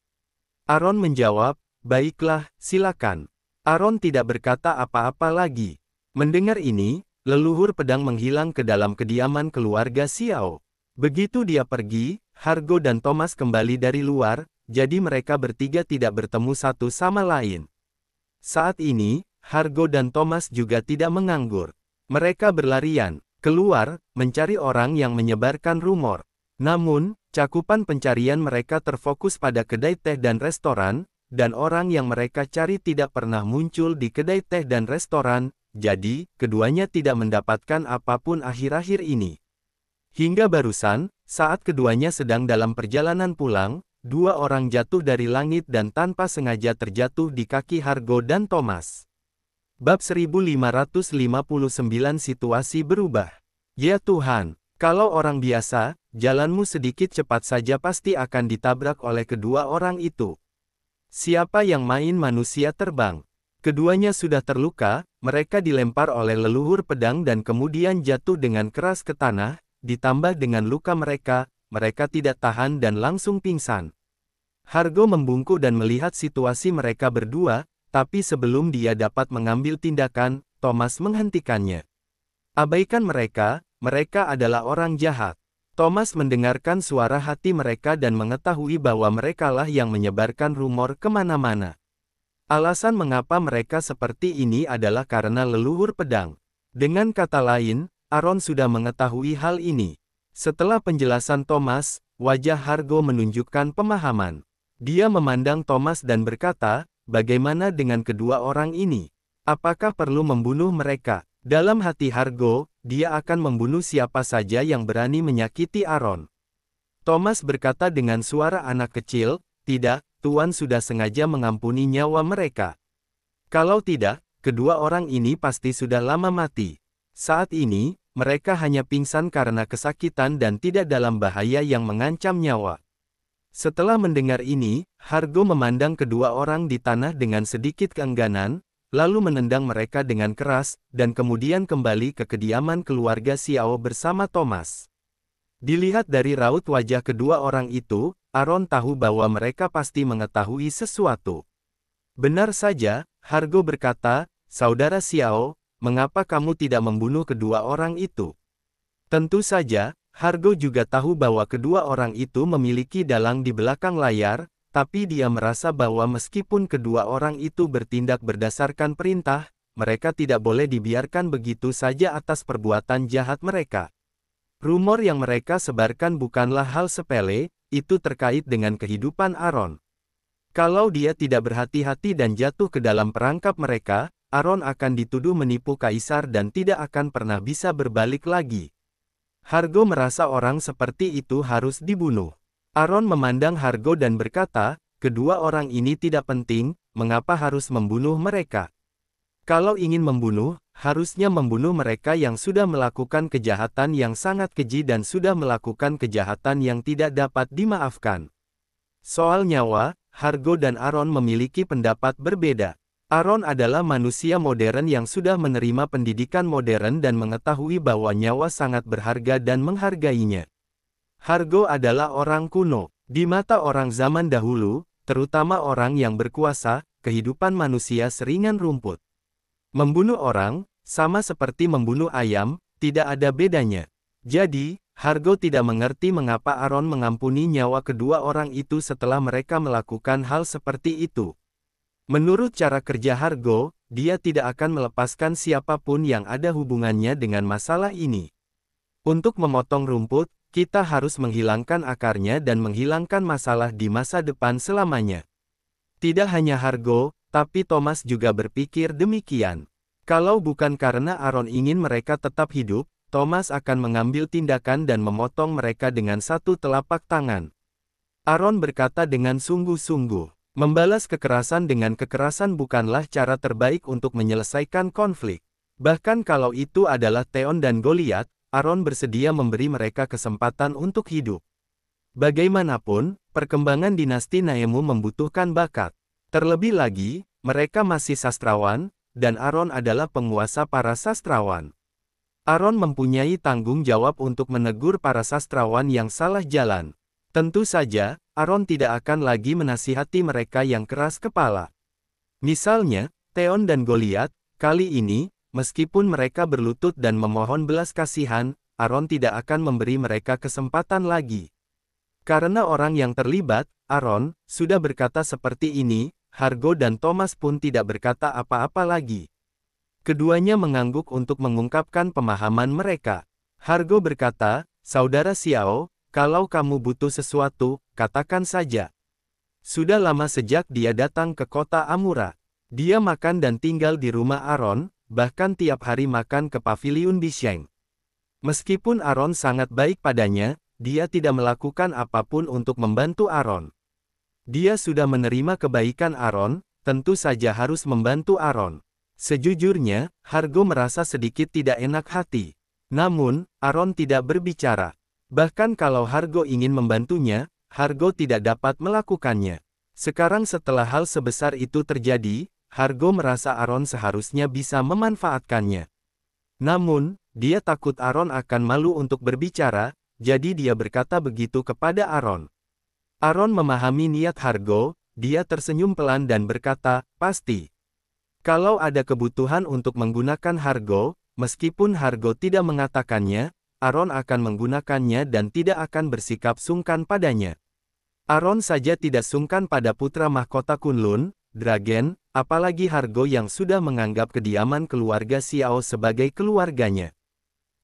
Aaron menjawab, baiklah, silakan. Aaron tidak berkata apa-apa lagi. Mendengar ini, leluhur pedang menghilang ke dalam kediaman keluarga Xiao. Begitu dia pergi, Hargo dan Thomas kembali dari luar, jadi mereka bertiga tidak bertemu satu sama lain. Saat ini, Hargo dan Thomas juga tidak menganggur. Mereka berlarian, keluar, mencari orang yang menyebarkan rumor. Namun, cakupan pencarian mereka terfokus pada kedai teh dan restoran, dan orang yang mereka cari tidak pernah muncul di kedai teh dan restoran, jadi, keduanya tidak mendapatkan apapun akhir-akhir ini. Hingga barusan, saat keduanya sedang dalam perjalanan pulang, dua orang jatuh dari langit dan tanpa sengaja terjatuh di kaki Hargo dan Thomas. Bab 1559 Situasi berubah. Ya Tuhan, kalau orang biasa, jalanmu sedikit cepat saja pasti akan ditabrak oleh kedua orang itu. Siapa yang main manusia terbang? Keduanya sudah terluka, mereka dilempar oleh leluhur pedang dan kemudian jatuh dengan keras ke tanah, ditambah dengan luka mereka, mereka tidak tahan dan langsung pingsan. Hargo membungkuk dan melihat situasi mereka berdua, tapi sebelum dia dapat mengambil tindakan, Thomas menghentikannya. Abaikan mereka, mereka adalah orang jahat. Thomas mendengarkan suara hati mereka dan mengetahui bahwa merekalah yang menyebarkan rumor kemana-mana. Alasan mengapa mereka seperti ini adalah karena leluhur pedang. Dengan kata lain, Aaron sudah mengetahui hal ini. Setelah penjelasan Thomas, wajah Hargo menunjukkan pemahaman. Dia memandang Thomas dan berkata, Bagaimana dengan kedua orang ini? Apakah perlu membunuh mereka? Dalam hati Hargo, dia akan membunuh siapa saja yang berani menyakiti Aaron. Thomas berkata dengan suara anak kecil, tidak, Tuan sudah sengaja mengampuni nyawa mereka. Kalau tidak, kedua orang ini pasti sudah lama mati. Saat ini, mereka hanya pingsan karena kesakitan dan tidak dalam bahaya yang mengancam nyawa. Setelah mendengar ini, Hargo memandang kedua orang di tanah dengan sedikit keengganan, lalu menendang mereka dengan keras, dan kemudian kembali ke kediaman keluarga Xiao bersama Thomas. Dilihat dari raut wajah kedua orang itu, Aaron tahu bahwa mereka pasti mengetahui sesuatu. Benar saja, Hargo berkata, Saudara Xiao, mengapa kamu tidak membunuh kedua orang itu? Tentu saja, Hargo juga tahu bahwa kedua orang itu memiliki dalang di belakang layar, tapi dia merasa bahwa meskipun kedua orang itu bertindak berdasarkan perintah, mereka tidak boleh dibiarkan begitu saja atas perbuatan jahat mereka. Rumor yang mereka sebarkan bukanlah hal sepele, itu terkait dengan kehidupan Aaron. Kalau dia tidak berhati-hati dan jatuh ke dalam perangkap mereka, Aaron akan dituduh menipu kaisar dan tidak akan pernah bisa berbalik lagi. Hargo merasa orang seperti itu harus dibunuh. Aaron memandang Hargo dan berkata, kedua orang ini tidak penting, mengapa harus membunuh mereka? Kalau ingin membunuh, harusnya membunuh mereka yang sudah melakukan kejahatan yang sangat keji dan sudah melakukan kejahatan yang tidak dapat dimaafkan. Soal nyawa, Hargo dan Aaron memiliki pendapat berbeda. Aaron adalah manusia modern yang sudah menerima pendidikan modern dan mengetahui bahwa nyawa sangat berharga dan menghargainya. Hargo adalah orang kuno. Di mata orang zaman dahulu, terutama orang yang berkuasa, kehidupan manusia seringan rumput. Membunuh orang, sama seperti membunuh ayam, tidak ada bedanya. Jadi, Hargo tidak mengerti mengapa Aaron mengampuni nyawa kedua orang itu setelah mereka melakukan hal seperti itu. Menurut cara kerja Hargo, dia tidak akan melepaskan siapapun yang ada hubungannya dengan masalah ini. Untuk memotong rumput, kita harus menghilangkan akarnya dan menghilangkan masalah di masa depan selamanya. Tidak hanya Hargo, tapi Thomas juga berpikir demikian. Kalau bukan karena Aaron ingin mereka tetap hidup, Thomas akan mengambil tindakan dan memotong mereka dengan satu telapak tangan. Aaron berkata dengan sungguh-sungguh, Membalas kekerasan dengan kekerasan bukanlah cara terbaik untuk menyelesaikan konflik. Bahkan kalau itu adalah Theon dan Goliat, Aron bersedia memberi mereka kesempatan untuk hidup. Bagaimanapun, perkembangan dinasti Naemu membutuhkan bakat. Terlebih lagi, mereka masih sastrawan, dan Aron adalah penguasa para sastrawan. Aron mempunyai tanggung jawab untuk menegur para sastrawan yang salah jalan. Tentu saja, Aron tidak akan lagi menasihati mereka yang keras kepala. Misalnya, Theon dan Goliat, kali ini, meskipun mereka berlutut dan memohon belas kasihan, Aron tidak akan memberi mereka kesempatan lagi. Karena orang yang terlibat, Aron sudah berkata seperti ini, Hargo dan Thomas pun tidak berkata apa-apa lagi. Keduanya mengangguk untuk mengungkapkan pemahaman mereka. Hargo berkata, Saudara Xiao, kalau kamu butuh sesuatu, katakan saja. Sudah lama sejak dia datang ke kota Amura. Dia makan dan tinggal di rumah Aaron, bahkan tiap hari makan ke paviliun Sheng. Meskipun Aaron sangat baik padanya, dia tidak melakukan apapun untuk membantu Aaron. Dia sudah menerima kebaikan Aaron, tentu saja harus membantu Aaron. Sejujurnya, Hargo merasa sedikit tidak enak hati. Namun, Aaron tidak berbicara. Bahkan kalau Hargo ingin membantunya, Hargo tidak dapat melakukannya. Sekarang setelah hal sebesar itu terjadi, Hargo merasa Aron seharusnya bisa memanfaatkannya. Namun, dia takut Aron akan malu untuk berbicara, jadi dia berkata begitu kepada Aron. Aron memahami niat Hargo, dia tersenyum pelan dan berkata, pasti. Kalau ada kebutuhan untuk menggunakan Hargo, meskipun Hargo tidak mengatakannya, Aaron akan menggunakannya dan tidak akan bersikap sungkan padanya. Aaron saja tidak sungkan pada putra mahkota Kunlun, Dragen, apalagi Hargo yang sudah menganggap kediaman keluarga Xiao sebagai keluarganya.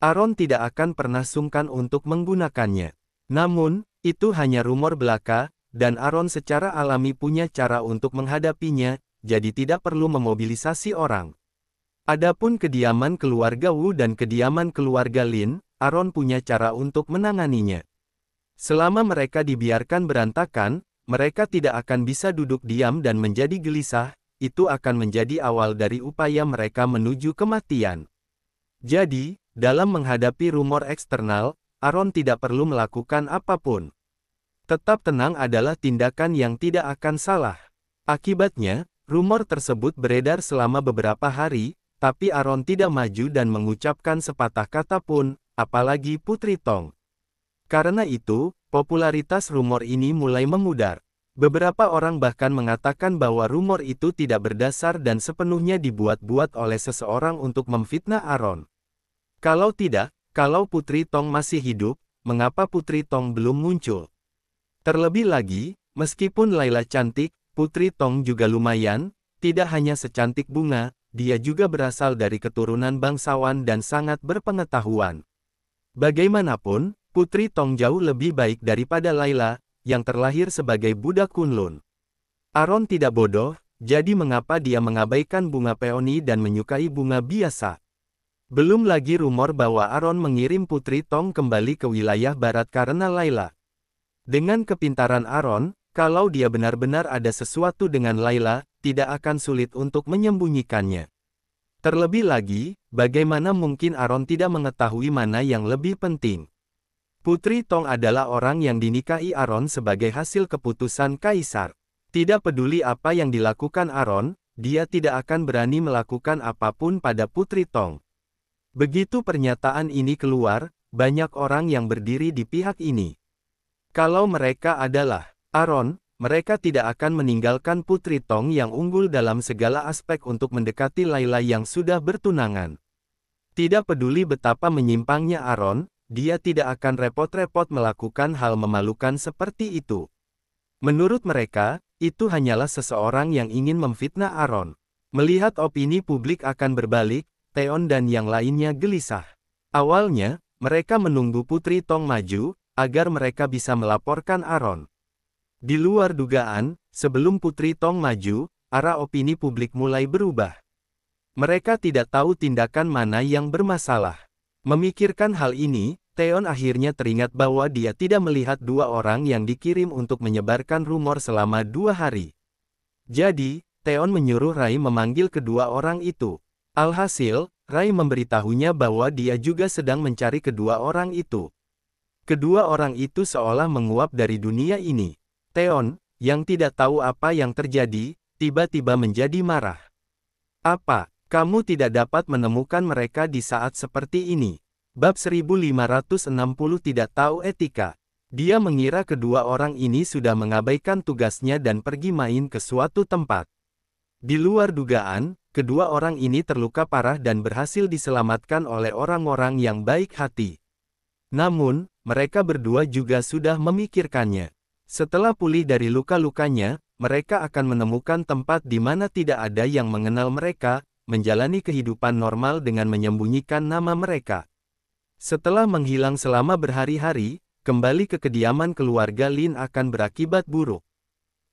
Aaron tidak akan pernah sungkan untuk menggunakannya. Namun, itu hanya rumor belaka, dan Aaron secara alami punya cara untuk menghadapinya, jadi tidak perlu memobilisasi orang. Adapun kediaman keluarga Wu dan kediaman keluarga Lin, Aaron punya cara untuk menanganinya. Selama mereka dibiarkan berantakan, mereka tidak akan bisa duduk diam dan menjadi gelisah, itu akan menjadi awal dari upaya mereka menuju kematian. Jadi, dalam menghadapi rumor eksternal, Aaron tidak perlu melakukan apapun. Tetap tenang adalah tindakan yang tidak akan salah. Akibatnya, rumor tersebut beredar selama beberapa hari, tapi Aaron tidak maju dan mengucapkan sepatah kata pun, apalagi Putri Tong. Karena itu, popularitas rumor ini mulai mengudar. Beberapa orang bahkan mengatakan bahwa rumor itu tidak berdasar dan sepenuhnya dibuat-buat oleh seseorang untuk memfitnah Aaron. Kalau tidak, kalau Putri Tong masih hidup, mengapa Putri Tong belum muncul? Terlebih lagi, meskipun Laila cantik, Putri Tong juga lumayan, tidak hanya secantik bunga, dia juga berasal dari keturunan bangsawan dan sangat berpengetahuan. Bagaimanapun, Putri Tong jauh lebih baik daripada Laila, yang terlahir sebagai budak Kunlun. Aaron tidak bodoh, jadi mengapa dia mengabaikan bunga peoni dan menyukai bunga biasa? Belum lagi rumor bahwa Aaron mengirim Putri Tong kembali ke wilayah barat karena Laila. Dengan kepintaran Aaron, kalau dia benar-benar ada sesuatu dengan Laila, tidak akan sulit untuk menyembunyikannya. Terlebih lagi, bagaimana mungkin Aaron tidak mengetahui mana yang lebih penting? Putri Tong adalah orang yang dinikahi Aaron sebagai hasil keputusan kaisar. Tidak peduli apa yang dilakukan Aaron, dia tidak akan berani melakukan apapun pada Putri Tong. Begitu pernyataan ini keluar, banyak orang yang berdiri di pihak ini. Kalau mereka adalah Aaron, mereka tidak akan meninggalkan Putri Tong yang unggul dalam segala aspek untuk mendekati Laila yang sudah bertunangan. Tidak peduli betapa menyimpangnya Aaron, dia tidak akan repot-repot melakukan hal memalukan seperti itu. Menurut mereka, itu hanyalah seseorang yang ingin memfitnah Aaron. Melihat opini publik akan berbalik, Theon dan yang lainnya gelisah. Awalnya, mereka menunggu Putri Tong maju, agar mereka bisa melaporkan Aaron. Di luar dugaan, sebelum Putri Tong maju, arah opini publik mulai berubah. Mereka tidak tahu tindakan mana yang bermasalah. Memikirkan hal ini, Teon akhirnya teringat bahwa dia tidak melihat dua orang yang dikirim untuk menyebarkan rumor selama dua hari. Jadi, Teon menyuruh Rai memanggil kedua orang itu. Alhasil, Rai memberitahunya bahwa dia juga sedang mencari kedua orang itu. Kedua orang itu seolah menguap dari dunia ini. Theon, yang tidak tahu apa yang terjadi, tiba-tiba menjadi marah. Apa, kamu tidak dapat menemukan mereka di saat seperti ini? Bab 1560 tidak tahu etika. Dia mengira kedua orang ini sudah mengabaikan tugasnya dan pergi main ke suatu tempat. Di luar dugaan, kedua orang ini terluka parah dan berhasil diselamatkan oleh orang-orang yang baik hati. Namun, mereka berdua juga sudah memikirkannya. Setelah pulih dari luka-lukanya, mereka akan menemukan tempat di mana tidak ada yang mengenal mereka, menjalani kehidupan normal dengan menyembunyikan nama mereka. Setelah menghilang selama berhari-hari, kembali ke kediaman keluarga Lin akan berakibat buruk.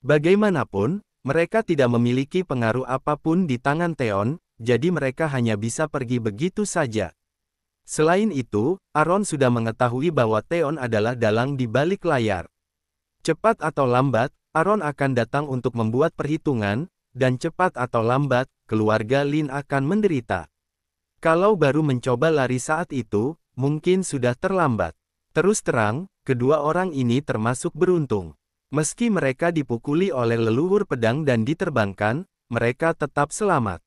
Bagaimanapun, mereka tidak memiliki pengaruh apapun di tangan Theon, jadi mereka hanya bisa pergi begitu saja. Selain itu, Aaron sudah mengetahui bahwa Theon adalah dalang di balik layar. Cepat atau lambat, Aaron akan datang untuk membuat perhitungan, dan cepat atau lambat, keluarga Lin akan menderita. Kalau baru mencoba lari saat itu, mungkin sudah terlambat. Terus terang, kedua orang ini termasuk beruntung. Meski mereka dipukuli oleh leluhur pedang dan diterbangkan, mereka tetap selamat.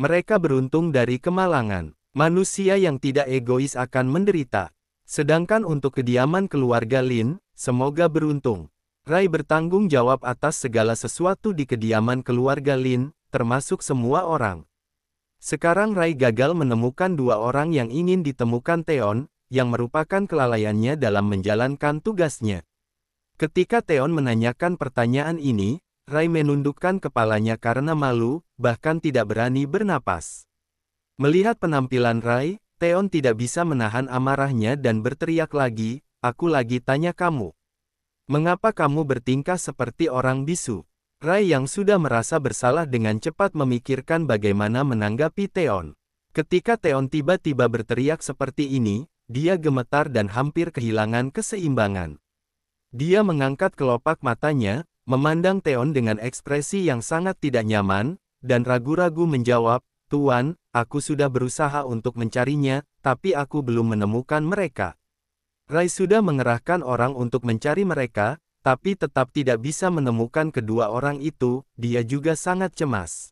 Mereka beruntung dari kemalangan. Manusia yang tidak egois akan menderita. Sedangkan untuk kediaman keluarga Lin, semoga beruntung. Rai bertanggung jawab atas segala sesuatu di kediaman keluarga Lin, termasuk semua orang. Sekarang Rai gagal menemukan dua orang yang ingin ditemukan Teon, yang merupakan kelalaiannya dalam menjalankan tugasnya. Ketika Teon menanyakan pertanyaan ini, Rai menundukkan kepalanya karena malu, bahkan tidak berani bernapas. Melihat penampilan Rai, Theon tidak bisa menahan amarahnya dan berteriak lagi, aku lagi tanya kamu. Mengapa kamu bertingkah seperti orang bisu? Rai yang sudah merasa bersalah dengan cepat memikirkan bagaimana menanggapi Theon. Ketika Theon tiba-tiba berteriak seperti ini, dia gemetar dan hampir kehilangan keseimbangan. Dia mengangkat kelopak matanya, memandang Theon dengan ekspresi yang sangat tidak nyaman, dan ragu-ragu menjawab, Tuan, aku sudah berusaha untuk mencarinya, tapi aku belum menemukan mereka. Rai sudah mengerahkan orang untuk mencari mereka, tapi tetap tidak bisa menemukan kedua orang itu, dia juga sangat cemas.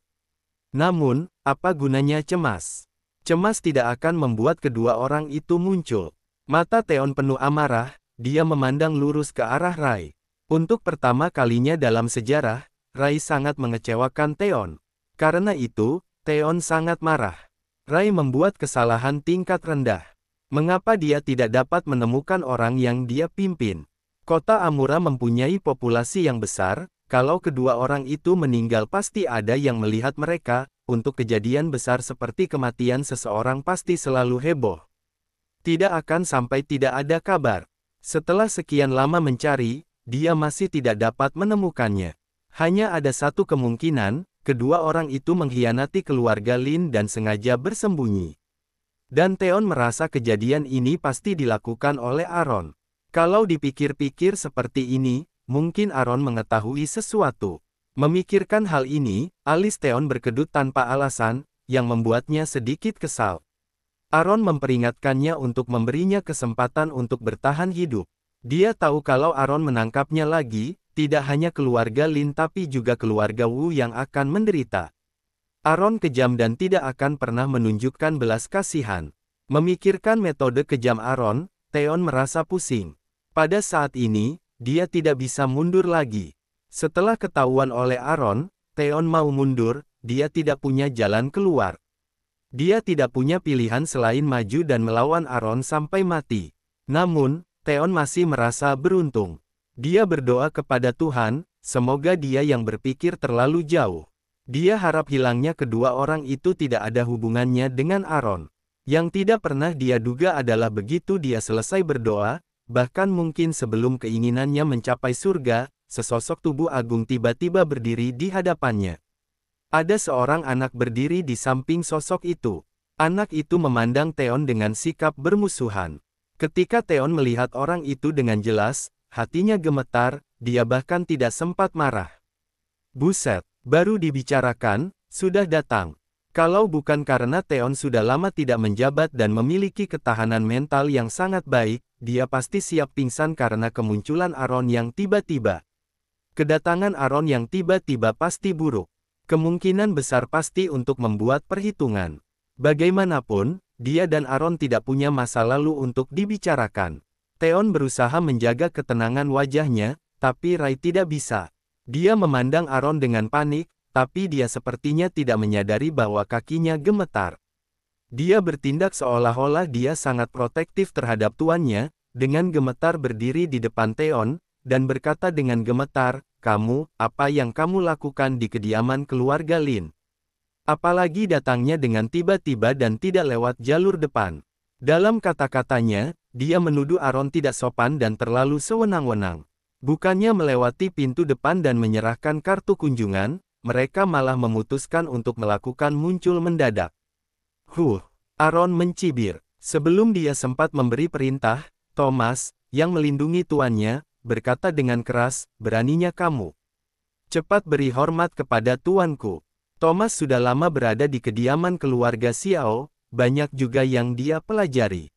Namun, apa gunanya cemas? Cemas tidak akan membuat kedua orang itu muncul. Mata Theon penuh amarah, dia memandang lurus ke arah Rai. Untuk pertama kalinya dalam sejarah, Rai sangat mengecewakan Theon. Karena itu, Theon sangat marah. Rai membuat kesalahan tingkat rendah. Mengapa dia tidak dapat menemukan orang yang dia pimpin? Kota Amura mempunyai populasi yang besar, kalau kedua orang itu meninggal pasti ada yang melihat mereka, untuk kejadian besar seperti kematian seseorang pasti selalu heboh. Tidak akan sampai tidak ada kabar. Setelah sekian lama mencari, dia masih tidak dapat menemukannya. Hanya ada satu kemungkinan, kedua orang itu mengkhianati keluarga Lin dan sengaja bersembunyi. Dan Theon merasa kejadian ini pasti dilakukan oleh Aaron. Kalau dipikir-pikir seperti ini, mungkin Aaron mengetahui sesuatu. Memikirkan hal ini, alis Theon berkedut tanpa alasan, yang membuatnya sedikit kesal. Aaron memperingatkannya untuk memberinya kesempatan untuk bertahan hidup. Dia tahu kalau Aaron menangkapnya lagi, tidak hanya keluarga Lin tapi juga keluarga Wu yang akan menderita. Aaron kejam dan tidak akan pernah menunjukkan belas kasihan. Memikirkan metode kejam Aaron, Theon merasa pusing. Pada saat ini, dia tidak bisa mundur lagi. Setelah ketahuan oleh Aaron, Theon mau mundur, dia tidak punya jalan keluar. Dia tidak punya pilihan selain maju dan melawan Aaron sampai mati. Namun, Theon masih merasa beruntung. Dia berdoa kepada Tuhan, semoga dia yang berpikir terlalu jauh. Dia harap hilangnya kedua orang itu tidak ada hubungannya dengan Aaron. Yang tidak pernah dia duga adalah begitu dia selesai berdoa, bahkan mungkin sebelum keinginannya mencapai surga, sesosok tubuh agung tiba-tiba berdiri di hadapannya. Ada seorang anak berdiri di samping sosok itu. Anak itu memandang Theon dengan sikap bermusuhan. Ketika Theon melihat orang itu dengan jelas, Hatinya gemetar, dia bahkan tidak sempat marah. Buset, baru dibicarakan, sudah datang. Kalau bukan karena Theon sudah lama tidak menjabat dan memiliki ketahanan mental yang sangat baik, dia pasti siap pingsan karena kemunculan Aron yang tiba-tiba. Kedatangan Aron yang tiba-tiba pasti buruk. Kemungkinan besar pasti untuk membuat perhitungan. Bagaimanapun, dia dan Aron tidak punya masa lalu untuk dibicarakan. Theon berusaha menjaga ketenangan wajahnya, tapi Rai tidak bisa. Dia memandang Aron dengan panik, tapi dia sepertinya tidak menyadari bahwa kakinya gemetar. Dia bertindak seolah-olah dia sangat protektif terhadap tuannya, dengan gemetar berdiri di depan Theon, dan berkata dengan gemetar, kamu, apa yang kamu lakukan di kediaman keluarga Lin. Apalagi datangnya dengan tiba-tiba dan tidak lewat jalur depan. Dalam kata-katanya, dia menuduh Aaron tidak sopan dan terlalu sewenang-wenang. Bukannya melewati pintu depan dan menyerahkan kartu kunjungan, mereka malah memutuskan untuk melakukan muncul mendadak. Huh, Aaron mencibir. Sebelum dia sempat memberi perintah, Thomas, yang melindungi tuannya, berkata dengan keras, beraninya kamu. Cepat beri hormat kepada tuanku. Thomas sudah lama berada di kediaman keluarga Xiao, banyak juga yang dia pelajari.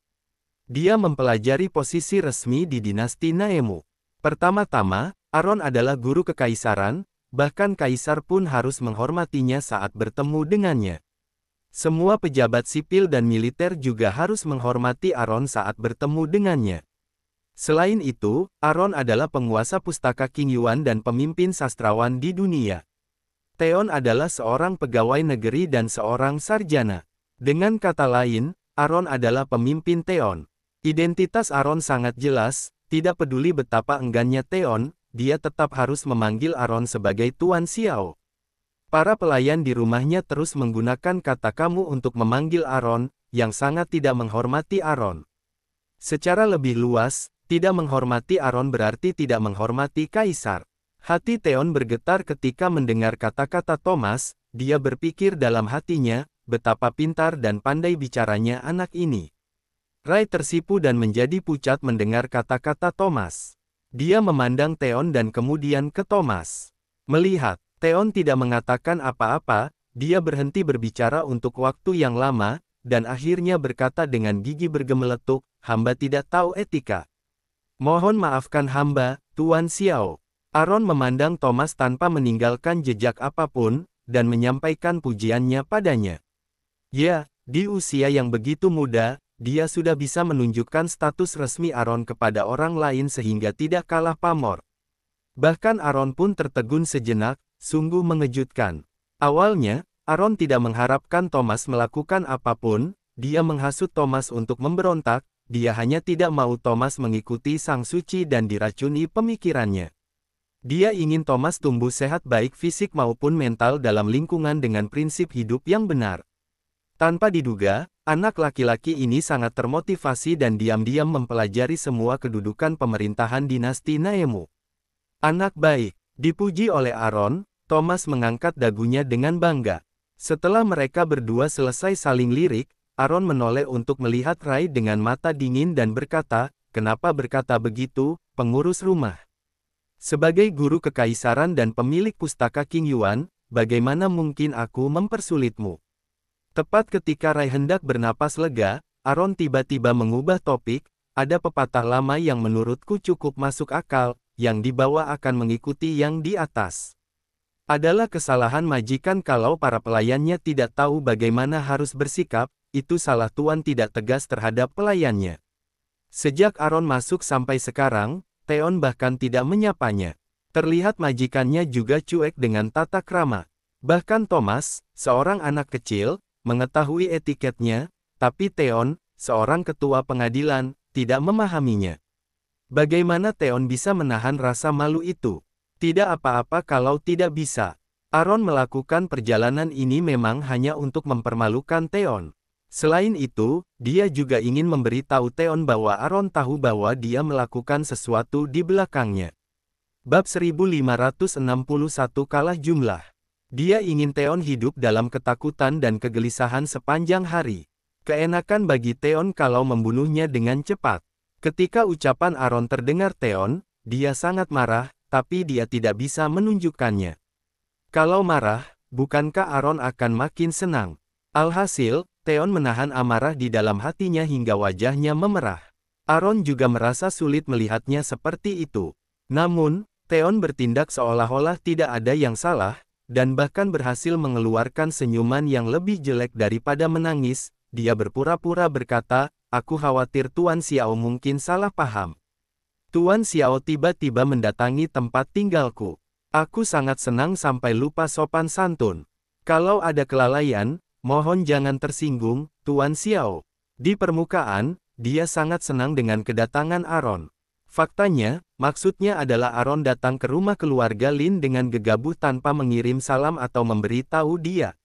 Dia mempelajari posisi resmi di dinasti Naemu. Pertama-tama, Aron adalah guru kekaisaran, bahkan kaisar pun harus menghormatinya saat bertemu dengannya. Semua pejabat sipil dan militer juga harus menghormati Aron saat bertemu dengannya. Selain itu, Aron adalah penguasa pustaka King Yuan dan pemimpin sastrawan di dunia. Theon adalah seorang pegawai negeri dan seorang sarjana. Dengan kata lain, Aron adalah pemimpin Theon. Identitas Aaron sangat jelas, tidak peduli betapa enggannya Theon, dia tetap harus memanggil Aaron sebagai Tuan Xiao. Para pelayan di rumahnya terus menggunakan kata kamu untuk memanggil Aaron, yang sangat tidak menghormati Aaron. Secara lebih luas, tidak menghormati Aaron berarti tidak menghormati Kaisar. Hati Theon bergetar ketika mendengar kata-kata Thomas, dia berpikir dalam hatinya, betapa pintar dan pandai bicaranya anak ini. Rai tersipu dan menjadi pucat mendengar kata-kata Thomas. Dia memandang Theon dan kemudian ke Thomas. Melihat, Theon tidak mengatakan apa-apa, dia berhenti berbicara untuk waktu yang lama, dan akhirnya berkata dengan gigi bergemeletuk, hamba tidak tahu etika. Mohon maafkan hamba, Tuan Xiao. Aaron memandang Thomas tanpa meninggalkan jejak apapun, dan menyampaikan pujiannya padanya. Ya, di usia yang begitu muda, dia sudah bisa menunjukkan status resmi Aaron kepada orang lain sehingga tidak kalah pamor. Bahkan Aaron pun tertegun sejenak, sungguh mengejutkan. Awalnya, Aaron tidak mengharapkan Thomas melakukan apapun, dia menghasut Thomas untuk memberontak, dia hanya tidak mau Thomas mengikuti Sang Suci dan diracuni pemikirannya. Dia ingin Thomas tumbuh sehat baik fisik maupun mental dalam lingkungan dengan prinsip hidup yang benar. Tanpa diduga, anak laki-laki ini sangat termotivasi dan diam-diam mempelajari semua kedudukan pemerintahan dinasti Naemu. Anak baik, dipuji oleh Aaron, Thomas mengangkat dagunya dengan bangga. Setelah mereka berdua selesai saling lirik, Aaron menoleh untuk melihat Rai dengan mata dingin dan berkata, kenapa berkata begitu, pengurus rumah. Sebagai guru kekaisaran dan pemilik pustaka King Yuan, bagaimana mungkin aku mempersulitmu? Tepat ketika Rai hendak bernapas lega, Aron tiba-tiba mengubah topik, ada pepatah lama yang menurutku cukup masuk akal, yang di bawah akan mengikuti yang di atas. Adalah kesalahan majikan kalau para pelayannya tidak tahu bagaimana harus bersikap, itu salah tuan tidak tegas terhadap pelayannya. Sejak Aron masuk sampai sekarang, Theon bahkan tidak menyapanya. Terlihat majikannya juga cuek dengan tata krama. Bahkan Thomas, seorang anak kecil, mengetahui etiketnya, tapi Theon, seorang ketua pengadilan, tidak memahaminya. Bagaimana Theon bisa menahan rasa malu itu? Tidak apa-apa kalau tidak bisa. Aaron melakukan perjalanan ini memang hanya untuk mempermalukan Theon. Selain itu, dia juga ingin memberitahu Theon bahwa Aaron tahu bahwa dia melakukan sesuatu di belakangnya. Bab 1561 kalah jumlah dia ingin Theon hidup dalam ketakutan dan kegelisahan sepanjang hari. Keenakan bagi Theon kalau membunuhnya dengan cepat. Ketika ucapan Aaron terdengar Theon, dia sangat marah, tapi dia tidak bisa menunjukkannya. Kalau marah, bukankah Aaron akan makin senang? Alhasil, Theon menahan amarah di dalam hatinya hingga wajahnya memerah. Aaron juga merasa sulit melihatnya seperti itu. Namun, Theon bertindak seolah-olah tidak ada yang salah, dan bahkan berhasil mengeluarkan senyuman yang lebih jelek daripada menangis, dia berpura-pura berkata, aku khawatir Tuan Xiao mungkin salah paham. Tuan Xiao tiba-tiba mendatangi tempat tinggalku. Aku sangat senang sampai lupa sopan santun. Kalau ada kelalaian, mohon jangan tersinggung, Tuan Xiao. Di permukaan, dia sangat senang dengan kedatangan Aaron. Faktanya, Maksudnya adalah Aaron datang ke rumah keluarga Lin dengan gegabah tanpa mengirim salam atau memberitahu dia.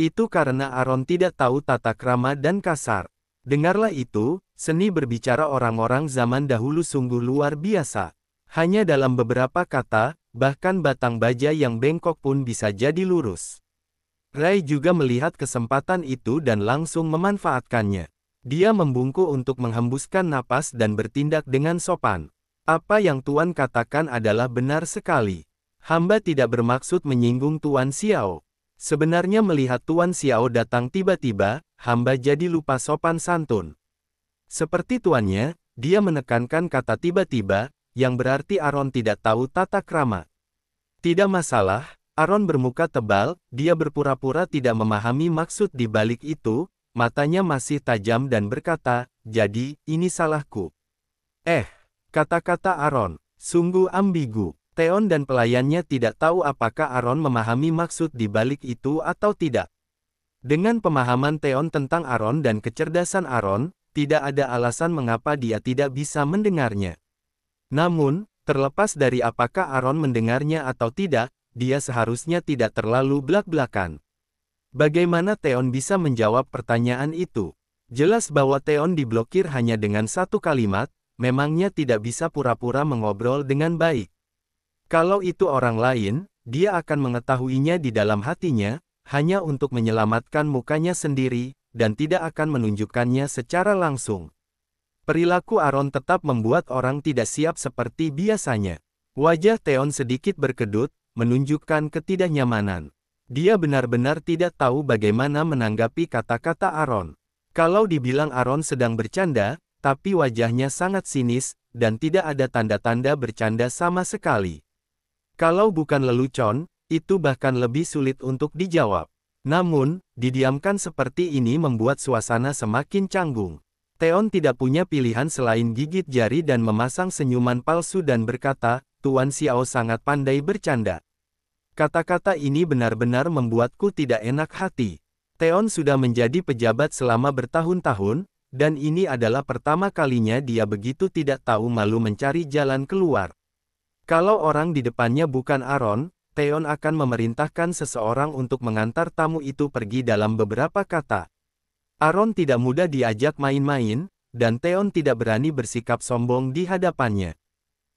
Itu karena Aaron tidak tahu tata krama dan kasar. Dengarlah itu, seni berbicara orang-orang zaman dahulu sungguh luar biasa. Hanya dalam beberapa kata, bahkan batang baja yang bengkok pun bisa jadi lurus. Ray juga melihat kesempatan itu dan langsung memanfaatkannya. Dia membungkuk untuk menghembuskan napas dan bertindak dengan sopan. Apa yang Tuan katakan adalah benar sekali. Hamba tidak bermaksud menyinggung Tuan Xiao. Sebenarnya melihat Tuan Xiao datang tiba-tiba, hamba jadi lupa sopan santun. Seperti tuannya, dia menekankan kata tiba-tiba, yang berarti Aron tidak tahu tata krama. Tidak masalah, Aron bermuka tebal, dia berpura-pura tidak memahami maksud di balik itu, matanya masih tajam dan berkata, jadi, ini salahku. Eh, Kata-kata Aaron, sungguh ambigu. Theon dan pelayannya tidak tahu apakah Aaron memahami maksud di balik itu atau tidak. Dengan pemahaman Theon tentang Aaron dan kecerdasan Aaron, tidak ada alasan mengapa dia tidak bisa mendengarnya. Namun, terlepas dari apakah Aaron mendengarnya atau tidak, dia seharusnya tidak terlalu belak-belakan. Bagaimana Theon bisa menjawab pertanyaan itu? Jelas bahwa Theon diblokir hanya dengan satu kalimat, memangnya tidak bisa pura-pura mengobrol dengan baik. Kalau itu orang lain, dia akan mengetahuinya di dalam hatinya, hanya untuk menyelamatkan mukanya sendiri, dan tidak akan menunjukkannya secara langsung. Perilaku Aaron tetap membuat orang tidak siap seperti biasanya. Wajah Theon sedikit berkedut, menunjukkan ketidaknyamanan. Dia benar-benar tidak tahu bagaimana menanggapi kata-kata Aaron. Kalau dibilang Aaron sedang bercanda, tapi wajahnya sangat sinis, dan tidak ada tanda-tanda bercanda sama sekali. Kalau bukan lelucon, itu bahkan lebih sulit untuk dijawab. Namun, didiamkan seperti ini membuat suasana semakin canggung. Teon tidak punya pilihan selain gigit jari dan memasang senyuman palsu dan berkata, Tuan Xiao sangat pandai bercanda. Kata-kata ini benar-benar membuatku tidak enak hati. Teon sudah menjadi pejabat selama bertahun-tahun, dan ini adalah pertama kalinya dia begitu tidak tahu malu mencari jalan keluar. Kalau orang di depannya bukan Aaron, Theon akan memerintahkan seseorang untuk mengantar tamu itu pergi dalam beberapa kata. Aaron tidak mudah diajak main-main, dan Theon tidak berani bersikap sombong di hadapannya.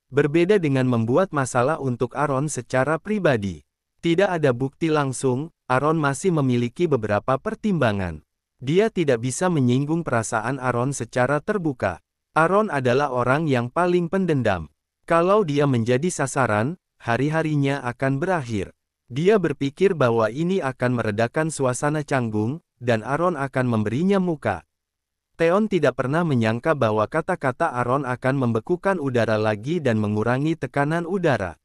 Berbeda dengan membuat masalah untuk Aaron secara pribadi. Tidak ada bukti langsung, Aaron masih memiliki beberapa pertimbangan. Dia tidak bisa menyinggung perasaan Aaron secara terbuka. Aaron adalah orang yang paling pendendam. Kalau dia menjadi sasaran, hari-harinya akan berakhir. Dia berpikir bahwa ini akan meredakan suasana canggung, dan Aaron akan memberinya muka. Theon tidak pernah menyangka bahwa kata-kata Aaron akan membekukan udara lagi dan mengurangi tekanan udara.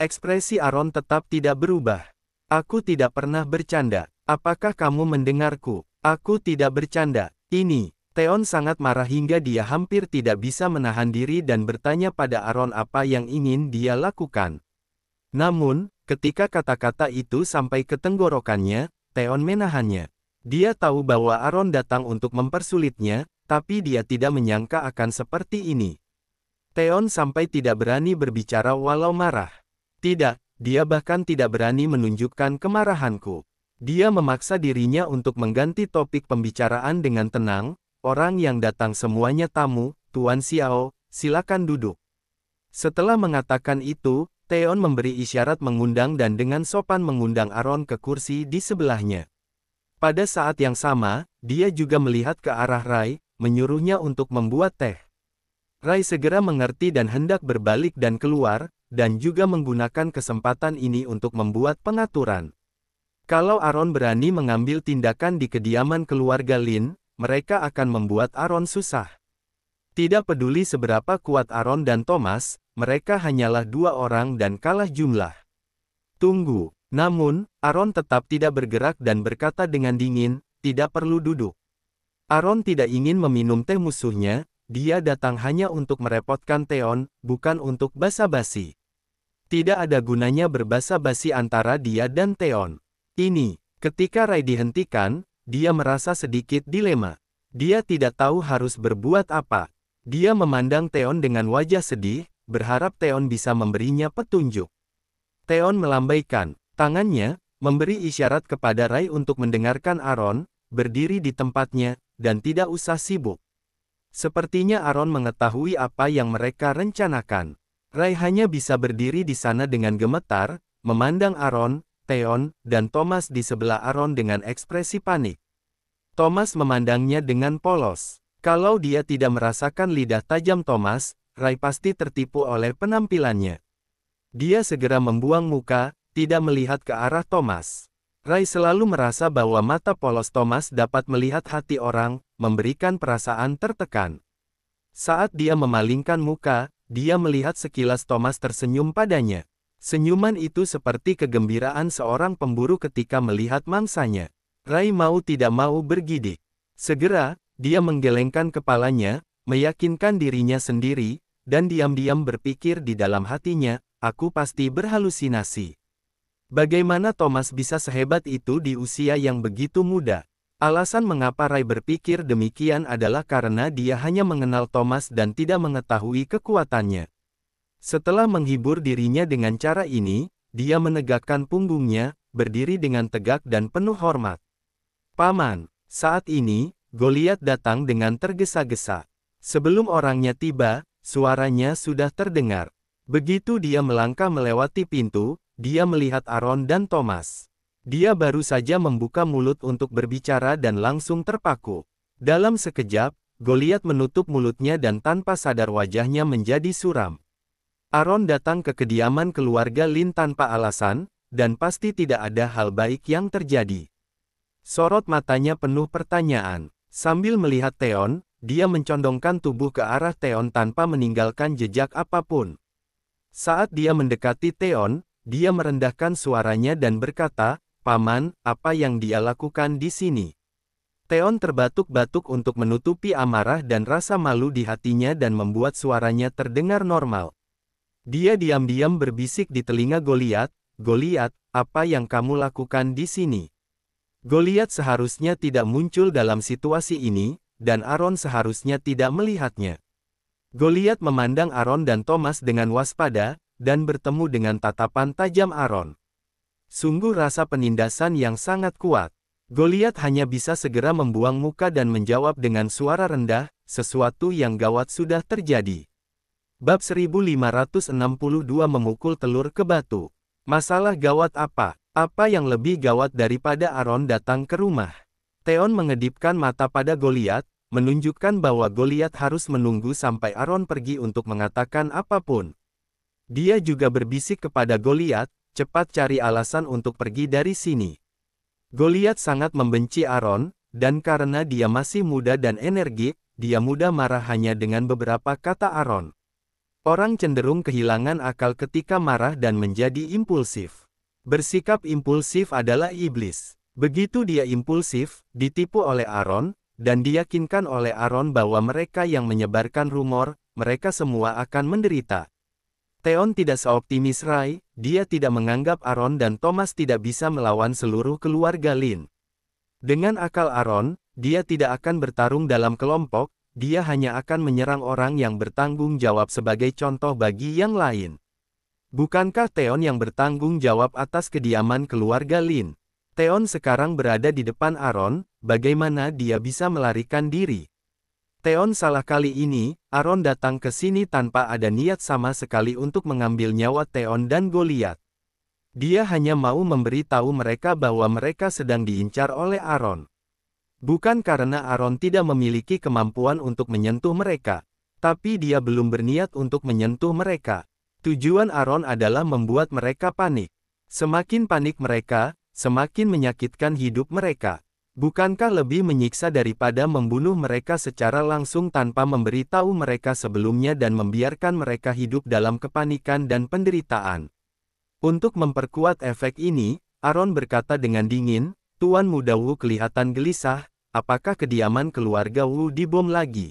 Ekspresi Aaron tetap tidak berubah. Aku tidak pernah bercanda. Apakah kamu mendengarku? Aku tidak bercanda. Ini, Theon sangat marah hingga dia hampir tidak bisa menahan diri dan bertanya pada Aaron apa yang ingin dia lakukan. Namun, ketika kata-kata itu sampai ke tenggorokannya, Theon menahannya. Dia tahu bahwa Aaron datang untuk mempersulitnya, tapi dia tidak menyangka akan seperti ini. Theon sampai tidak berani berbicara walau marah. Tidak, dia bahkan tidak berani menunjukkan kemarahanku. Dia memaksa dirinya untuk mengganti topik pembicaraan dengan tenang, orang yang datang semuanya tamu, Tuan Xiao, silakan duduk. Setelah mengatakan itu, Teon memberi isyarat mengundang dan dengan sopan mengundang Aron ke kursi di sebelahnya. Pada saat yang sama, dia juga melihat ke arah Rai, menyuruhnya untuk membuat teh. Rai segera mengerti dan hendak berbalik dan keluar, dan juga menggunakan kesempatan ini untuk membuat pengaturan. Kalau Aaron berani mengambil tindakan di kediaman keluarga Lin, mereka akan membuat Aaron susah. Tidak peduli seberapa kuat Aaron dan Thomas, mereka hanyalah dua orang dan kalah jumlah. Tunggu, namun, Aaron tetap tidak bergerak dan berkata dengan dingin, tidak perlu duduk. Aaron tidak ingin meminum teh musuhnya, dia datang hanya untuk merepotkan Theon, bukan untuk basa-basi. Tidak ada gunanya berbasa-basi antara dia dan Theon. Ini, ketika Rai dihentikan, dia merasa sedikit dilema. Dia tidak tahu harus berbuat apa. Dia memandang Theon dengan wajah sedih, berharap Theon bisa memberinya petunjuk. Theon melambaikan tangannya, memberi isyarat kepada Rai untuk mendengarkan Aaron, berdiri di tempatnya, dan tidak usah sibuk. Sepertinya Aaron mengetahui apa yang mereka rencanakan. Ray hanya bisa berdiri di sana dengan gemetar, memandang Aaron, Theon, dan Thomas di sebelah Aaron dengan ekspresi panik. Thomas memandangnya dengan polos. Kalau dia tidak merasakan lidah tajam Thomas, Ray pasti tertipu oleh penampilannya. Dia segera membuang muka, tidak melihat ke arah Thomas. Ray selalu merasa bahwa mata polos Thomas dapat melihat hati orang, memberikan perasaan tertekan. Saat dia memalingkan muka, dia melihat sekilas Thomas tersenyum padanya. Senyuman itu seperti kegembiraan seorang pemburu ketika melihat mangsanya. Rai mau tidak mau bergidik. Segera, dia menggelengkan kepalanya, meyakinkan dirinya sendiri, dan diam-diam berpikir di dalam hatinya, aku pasti berhalusinasi. Bagaimana Thomas bisa sehebat itu di usia yang begitu muda? Alasan mengapa Rai berpikir demikian adalah karena dia hanya mengenal Thomas dan tidak mengetahui kekuatannya. Setelah menghibur dirinya dengan cara ini, dia menegakkan punggungnya, berdiri dengan tegak dan penuh hormat. Paman, saat ini, Goliat datang dengan tergesa-gesa. Sebelum orangnya tiba, suaranya sudah terdengar. Begitu dia melangkah melewati pintu, dia melihat Aaron dan Thomas. Dia baru saja membuka mulut untuk berbicara dan langsung terpaku. Dalam sekejap, Goliat menutup mulutnya dan tanpa sadar wajahnya menjadi suram. Aaron datang ke kediaman keluarga Lin tanpa alasan, dan pasti tidak ada hal baik yang terjadi. Sorot matanya penuh pertanyaan. Sambil melihat Theon, dia mencondongkan tubuh ke arah Theon tanpa meninggalkan jejak apapun. Saat dia mendekati Theon, dia merendahkan suaranya dan berkata, Paman, apa yang dia lakukan di sini? Teon terbatuk-batuk untuk menutupi amarah dan rasa malu di hatinya dan membuat suaranya terdengar normal. Dia diam-diam berbisik di telinga Goliat, Goliat, apa yang kamu lakukan di sini? Goliat seharusnya tidak muncul dalam situasi ini, dan Aaron seharusnya tidak melihatnya. Goliat memandang Aaron dan Thomas dengan waspada, dan bertemu dengan tatapan tajam Aaron. Sungguh rasa penindasan yang sangat kuat. Goliat hanya bisa segera membuang muka dan menjawab dengan suara rendah, sesuatu yang gawat sudah terjadi. Bab 1562 memukul telur ke batu. Masalah gawat apa? Apa yang lebih gawat daripada Aron datang ke rumah? Theon mengedipkan mata pada Goliat, menunjukkan bahwa Goliat harus menunggu sampai Aron pergi untuk mengatakan apapun. Dia juga berbisik kepada Goliat, cepat cari alasan untuk pergi dari sini. Goliat sangat membenci Aaron, dan karena dia masih muda dan energik, dia mudah marah hanya dengan beberapa kata Aaron. Orang cenderung kehilangan akal ketika marah dan menjadi impulsif. Bersikap impulsif adalah iblis. Begitu dia impulsif, ditipu oleh Aaron, dan diyakinkan oleh Aaron bahwa mereka yang menyebarkan rumor, mereka semua akan menderita. Theon tidak seoptimis Rai, dia tidak menganggap Aaron dan Thomas tidak bisa melawan seluruh keluarga Lin. Dengan akal Aaron, dia tidak akan bertarung dalam kelompok, dia hanya akan menyerang orang yang bertanggung jawab sebagai contoh bagi yang lain. Bukankah Theon yang bertanggung jawab atas kediaman keluarga Lin? Theon sekarang berada di depan Aaron, bagaimana dia bisa melarikan diri? Teon salah kali ini, Aron datang ke sini tanpa ada niat sama sekali untuk mengambil nyawa Teon dan Goliat. Dia hanya mau memberi tahu mereka bahwa mereka sedang diincar oleh Aron. Bukan karena Aron tidak memiliki kemampuan untuk menyentuh mereka, tapi dia belum berniat untuk menyentuh mereka. Tujuan Aron adalah membuat mereka panik. Semakin panik mereka, semakin menyakitkan hidup mereka. Bukankah lebih menyiksa daripada membunuh mereka secara langsung tanpa memberitahu mereka sebelumnya dan membiarkan mereka hidup dalam kepanikan dan penderitaan? Untuk memperkuat efek ini, Aaron berkata dengan dingin, Tuan muda Wu kelihatan gelisah, apakah kediaman keluarga Wu dibom lagi?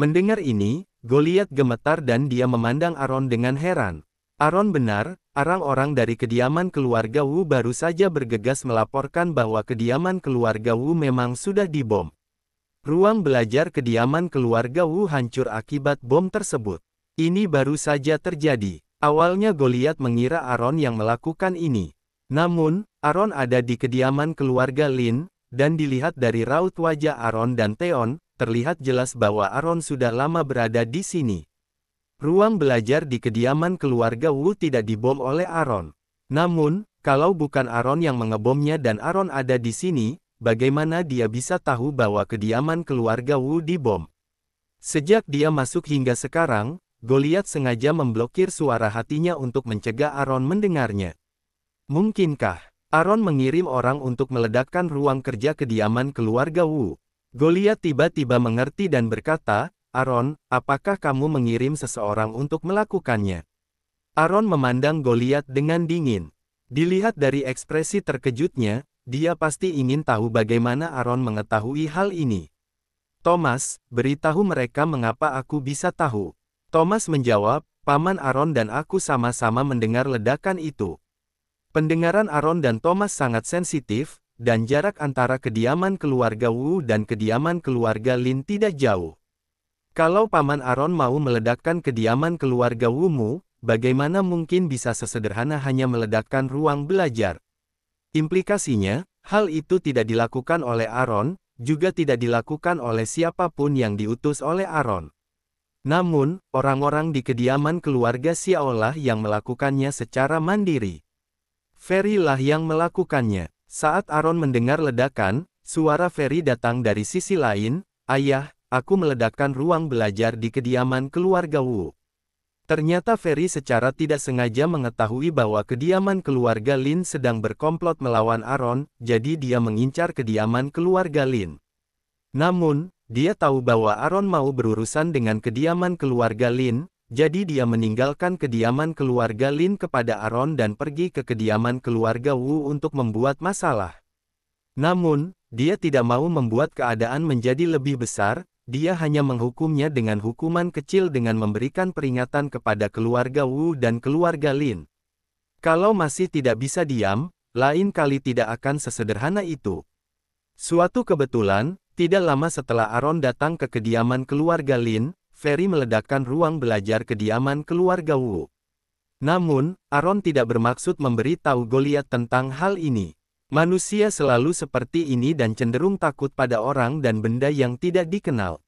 Mendengar ini, Goliat gemetar dan dia memandang Aaron dengan heran. Aaron benar, Orang-orang dari kediaman keluarga Wu baru saja bergegas melaporkan bahwa kediaman keluarga Wu memang sudah dibom. Ruang belajar kediaman keluarga Wu hancur akibat bom tersebut. Ini baru saja terjadi. Awalnya Goliat mengira Aaron yang melakukan ini. Namun, Aaron ada di kediaman keluarga Lin, dan dilihat dari raut wajah Aaron dan Theon, terlihat jelas bahwa Aaron sudah lama berada di sini. Ruang belajar di kediaman keluarga Wu tidak dibom oleh Aaron. Namun, kalau bukan Aaron yang mengebomnya dan Aaron ada di sini, bagaimana dia bisa tahu bahwa kediaman keluarga Wu dibom? Sejak dia masuk hingga sekarang, Goliat sengaja memblokir suara hatinya untuk mencegah Aaron mendengarnya. Mungkinkah Aaron mengirim orang untuk meledakkan ruang kerja kediaman keluarga Wu? Goliat tiba-tiba mengerti dan berkata, Aron, apakah kamu mengirim seseorang untuk melakukannya? Aron memandang Goliat dengan dingin. Dilihat dari ekspresi terkejutnya, dia pasti ingin tahu bagaimana Aron mengetahui hal ini. Thomas, beritahu mereka mengapa aku bisa tahu. Thomas menjawab, Paman Aron dan aku sama-sama mendengar ledakan itu. Pendengaran Aron dan Thomas sangat sensitif, dan jarak antara kediaman keluarga Wu dan kediaman keluarga Lin tidak jauh. Kalau Paman Aron mau meledakkan kediaman keluarga Wumu, bagaimana mungkin bisa sesederhana hanya meledakkan ruang belajar? Implikasinya, hal itu tidak dilakukan oleh Aron, juga tidak dilakukan oleh siapapun yang diutus oleh Aron. Namun, orang-orang di kediaman keluarga Xiaolah yang melakukannya secara mandiri. Ferry lah yang melakukannya. Saat Aron mendengar ledakan, suara Ferry datang dari sisi lain, Ayah, aku meledakkan ruang belajar di kediaman keluarga Wu. Ternyata Ferry secara tidak sengaja mengetahui bahwa kediaman keluarga Lin sedang berkomplot melawan Aaron, jadi dia mengincar kediaman keluarga Lin. Namun, dia tahu bahwa Aaron mau berurusan dengan kediaman keluarga Lin, jadi dia meninggalkan kediaman keluarga Lin kepada Aaron dan pergi ke kediaman keluarga Wu untuk membuat masalah. Namun, dia tidak mau membuat keadaan menjadi lebih besar, dia hanya menghukumnya dengan hukuman kecil dengan memberikan peringatan kepada keluarga Wu dan keluarga Lin. Kalau masih tidak bisa diam, lain kali tidak akan sesederhana itu. Suatu kebetulan, tidak lama setelah Aaron datang ke kediaman keluarga Lin, Ferry meledakkan ruang belajar kediaman keluarga Wu. Namun, Aaron tidak bermaksud memberi tahu Goliat tentang hal ini. Manusia selalu seperti ini dan cenderung takut pada orang dan benda yang tidak dikenal.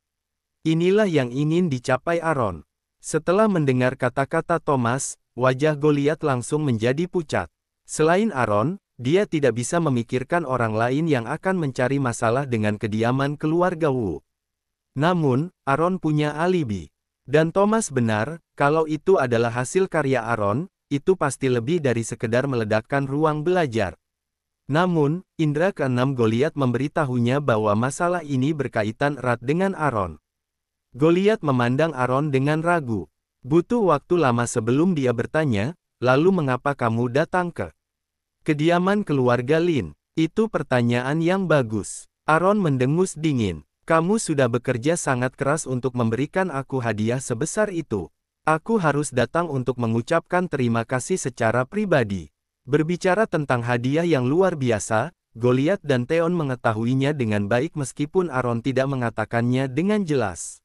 Inilah yang ingin dicapai Aaron. Setelah mendengar kata-kata Thomas, wajah Goliat langsung menjadi pucat. Selain Aaron, dia tidak bisa memikirkan orang lain yang akan mencari masalah dengan kediaman keluarga Wu. Namun, Aaron punya alibi. Dan Thomas benar, kalau itu adalah hasil karya Aaron, itu pasti lebih dari sekedar meledakkan ruang belajar. Namun, indra keenam Goliat memberitahunya bahwa masalah ini berkaitan erat dengan Aron. Goliat memandang Aron dengan ragu. Butuh waktu lama sebelum dia bertanya, lalu mengapa kamu datang ke kediaman keluarga Lin? Itu pertanyaan yang bagus. Aron mendengus dingin. Kamu sudah bekerja sangat keras untuk memberikan aku hadiah sebesar itu. Aku harus datang untuk mengucapkan terima kasih secara pribadi. Berbicara tentang hadiah yang luar biasa, Goliat dan Theon mengetahuinya dengan baik meskipun Aron tidak mengatakannya dengan jelas.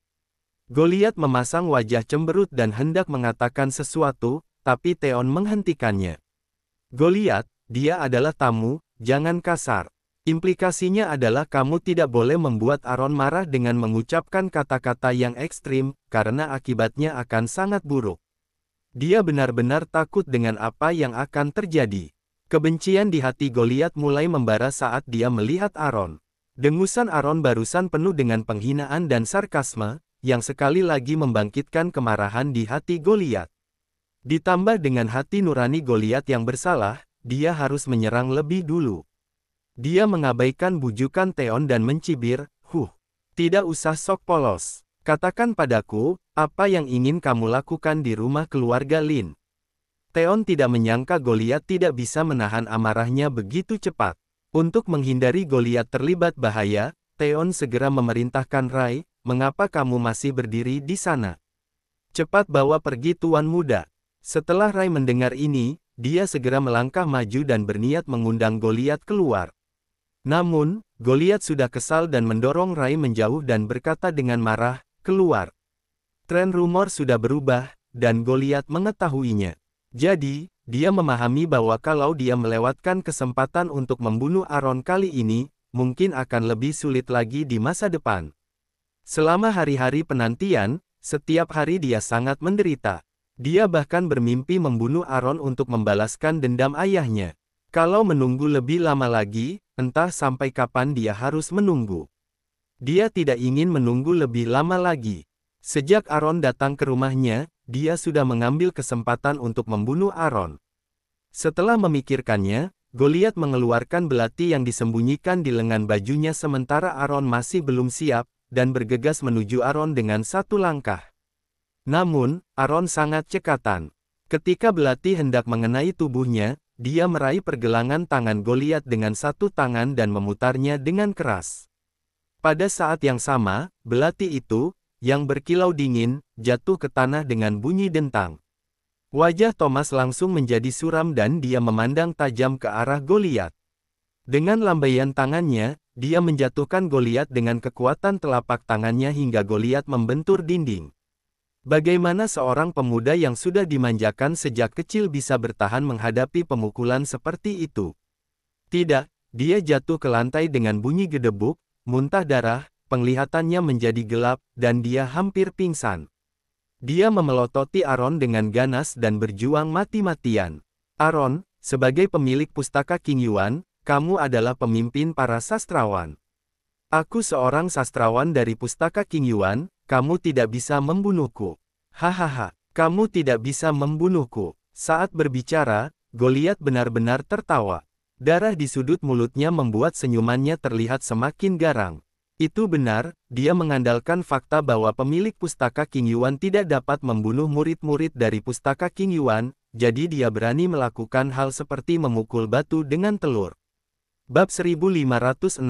Goliat memasang wajah cemberut dan hendak mengatakan sesuatu, tapi Theon menghentikannya. Goliat, dia adalah tamu, jangan kasar. Implikasinya adalah kamu tidak boleh membuat Aron marah dengan mengucapkan kata-kata yang ekstrim, karena akibatnya akan sangat buruk. Dia benar-benar takut dengan apa yang akan terjadi. Kebencian di hati Goliat mulai membara saat dia melihat Aaron. Dengusan Aron barusan penuh dengan penghinaan dan sarkasme, yang sekali lagi membangkitkan kemarahan di hati Goliat. Ditambah dengan hati nurani Goliat yang bersalah, dia harus menyerang lebih dulu. Dia mengabaikan bujukan Theon dan mencibir, huh, tidak usah sok polos. Katakan padaku, apa yang ingin kamu lakukan di rumah keluarga Lin? Theon tidak menyangka Goliat tidak bisa menahan amarahnya begitu cepat. Untuk menghindari Goliat terlibat bahaya, Theon segera memerintahkan Rai, mengapa kamu masih berdiri di sana? Cepat bawa pergi tuan muda. Setelah Rai mendengar ini, dia segera melangkah maju dan berniat mengundang Goliat keluar. Namun, Goliat sudah kesal dan mendorong Rai menjauh dan berkata dengan marah, keluar. Tren rumor sudah berubah, dan Goliat mengetahuinya. Jadi, dia memahami bahwa kalau dia melewatkan kesempatan untuk membunuh Aaron kali ini, mungkin akan lebih sulit lagi di masa depan. Selama hari-hari penantian, setiap hari dia sangat menderita. Dia bahkan bermimpi membunuh Aaron untuk membalaskan dendam ayahnya. Kalau menunggu lebih lama lagi, entah sampai kapan dia harus menunggu. Dia tidak ingin menunggu lebih lama lagi. Sejak Aaron datang ke rumahnya, dia sudah mengambil kesempatan untuk membunuh Aaron. Setelah memikirkannya, Goliat mengeluarkan belati yang disembunyikan di lengan bajunya sementara Aaron masih belum siap, dan bergegas menuju Aaron dengan satu langkah. Namun, Aaron sangat cekatan. Ketika belati hendak mengenai tubuhnya, dia meraih pergelangan tangan Goliat dengan satu tangan dan memutarnya dengan keras. Pada saat yang sama, belati itu, yang berkilau dingin, jatuh ke tanah dengan bunyi dentang. Wajah Thomas langsung menjadi suram dan dia memandang tajam ke arah Goliat. Dengan lambaian tangannya, dia menjatuhkan Goliat dengan kekuatan telapak tangannya hingga Goliat membentur dinding. Bagaimana seorang pemuda yang sudah dimanjakan sejak kecil bisa bertahan menghadapi pemukulan seperti itu? Tidak, dia jatuh ke lantai dengan bunyi gedebuk, muntah darah, penglihatannya menjadi gelap, dan dia hampir pingsan. Dia memelototi Aron dengan ganas dan berjuang mati-matian. Aron, sebagai pemilik pustaka King Yuan, kamu adalah pemimpin para sastrawan. Aku seorang sastrawan dari pustaka King Yuan, kamu tidak bisa membunuhku. Hahaha, kamu tidak bisa membunuhku. Saat berbicara, Goliat benar-benar tertawa. Darah di sudut mulutnya membuat senyumannya terlihat semakin garang. Itu benar, dia mengandalkan fakta bahwa pemilik pustaka King Yuan tidak dapat membunuh murid-murid dari pustaka King Yuan, jadi dia berani melakukan hal seperti memukul batu dengan telur. Bab 1563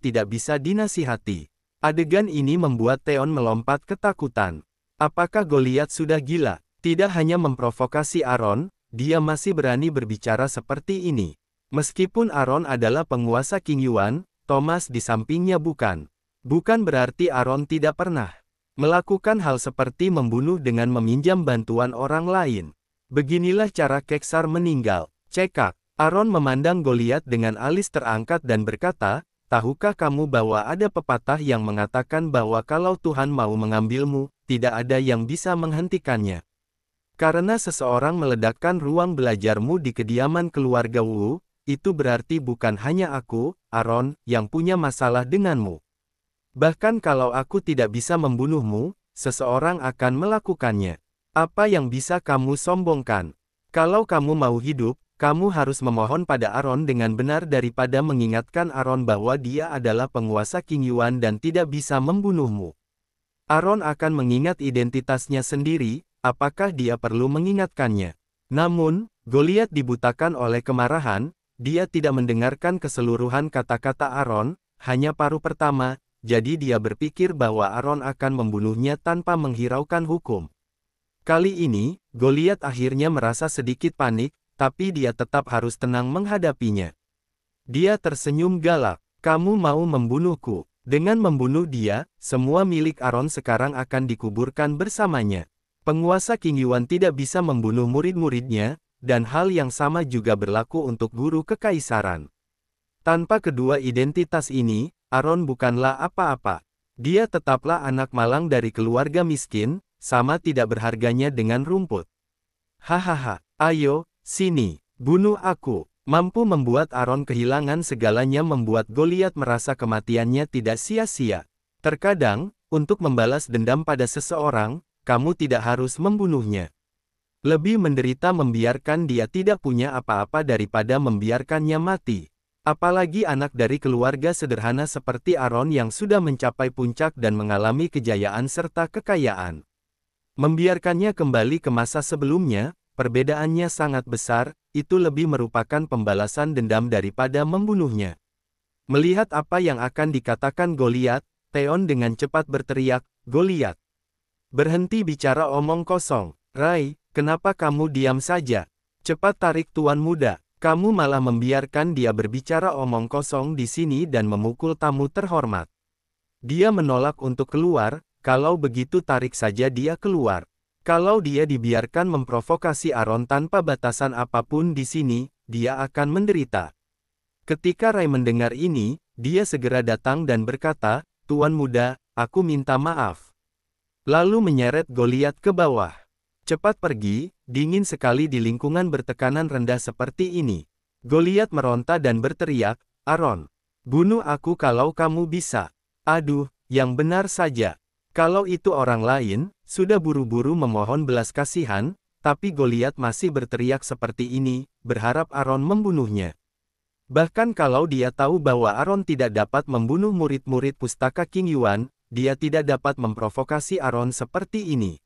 tidak bisa dinasihati. Adegan ini membuat Theon melompat ketakutan. Apakah Goliat sudah gila? Tidak hanya memprovokasi Aaron, dia masih berani berbicara seperti ini. Meskipun Aaron adalah penguasa King Yuan, Thomas di sampingnya bukan. Bukan berarti Aaron tidak pernah melakukan hal seperti membunuh dengan meminjam bantuan orang lain. Beginilah cara Keksar meninggal. Cekak, Aaron memandang Goliat dengan alis terangkat dan berkata, Tahukah kamu bahwa ada pepatah yang mengatakan bahwa kalau Tuhan mau mengambilmu, tidak ada yang bisa menghentikannya. Karena seseorang meledakkan ruang belajarmu di kediaman keluarga Wu, itu berarti bukan hanya aku, Aaron, yang punya masalah denganmu. Bahkan kalau aku tidak bisa membunuhmu, seseorang akan melakukannya. Apa yang bisa kamu sombongkan? Kalau kamu mau hidup, kamu harus memohon pada Aaron dengan benar daripada mengingatkan Aaron bahwa dia adalah penguasa King Yuan dan tidak bisa membunuhmu. Aaron akan mengingat identitasnya sendiri, apakah dia perlu mengingatkannya. Namun, Goliat dibutakan oleh kemarahan, dia tidak mendengarkan keseluruhan kata-kata Aaron, hanya paruh pertama, jadi dia berpikir bahwa Aaron akan membunuhnya tanpa menghiraukan hukum. Kali ini, Goliat akhirnya merasa sedikit panik, tapi dia tetap harus tenang menghadapinya. Dia tersenyum galak, kamu mau membunuhku. Dengan membunuh dia, semua milik Aaron sekarang akan dikuburkan bersamanya. Penguasa King Yuan tidak bisa membunuh murid-muridnya, dan hal yang sama juga berlaku untuk guru kekaisaran. Tanpa kedua identitas ini, Aaron bukanlah apa-apa. Dia tetaplah anak malang dari keluarga miskin, sama tidak berharganya dengan rumput. Hahaha, ayo, sini, bunuh aku. Mampu membuat Aaron kehilangan segalanya membuat Goliat merasa kematiannya tidak sia-sia. Terkadang, untuk membalas dendam pada seseorang, kamu tidak harus membunuhnya. Lebih menderita membiarkan dia tidak punya apa-apa daripada membiarkannya mati. Apalagi anak dari keluarga sederhana seperti Aaron yang sudah mencapai puncak dan mengalami kejayaan serta kekayaan. Membiarkannya kembali ke masa sebelumnya, perbedaannya sangat besar, itu lebih merupakan pembalasan dendam daripada membunuhnya. Melihat apa yang akan dikatakan Goliat, Theon dengan cepat berteriak, Goliat. Berhenti bicara omong kosong, Rai, Kenapa kamu diam saja? Cepat tarik tuan muda. Kamu malah membiarkan dia berbicara omong kosong di sini dan memukul tamu terhormat. Dia menolak untuk keluar, kalau begitu tarik saja dia keluar. Kalau dia dibiarkan memprovokasi Aron tanpa batasan apapun di sini, dia akan menderita. Ketika Ray mendengar ini, dia segera datang dan berkata, Tuan muda, aku minta maaf. Lalu menyeret Goliat ke bawah. Cepat pergi, dingin sekali di lingkungan bertekanan rendah seperti ini. Goliat meronta dan berteriak, Aaron, bunuh aku kalau kamu bisa. Aduh, yang benar saja. Kalau itu orang lain, sudah buru-buru memohon belas kasihan, tapi Goliat masih berteriak seperti ini, berharap Aaron membunuhnya. Bahkan kalau dia tahu bahwa Aaron tidak dapat membunuh murid-murid pustaka King Yuan, dia tidak dapat memprovokasi Aaron seperti ini.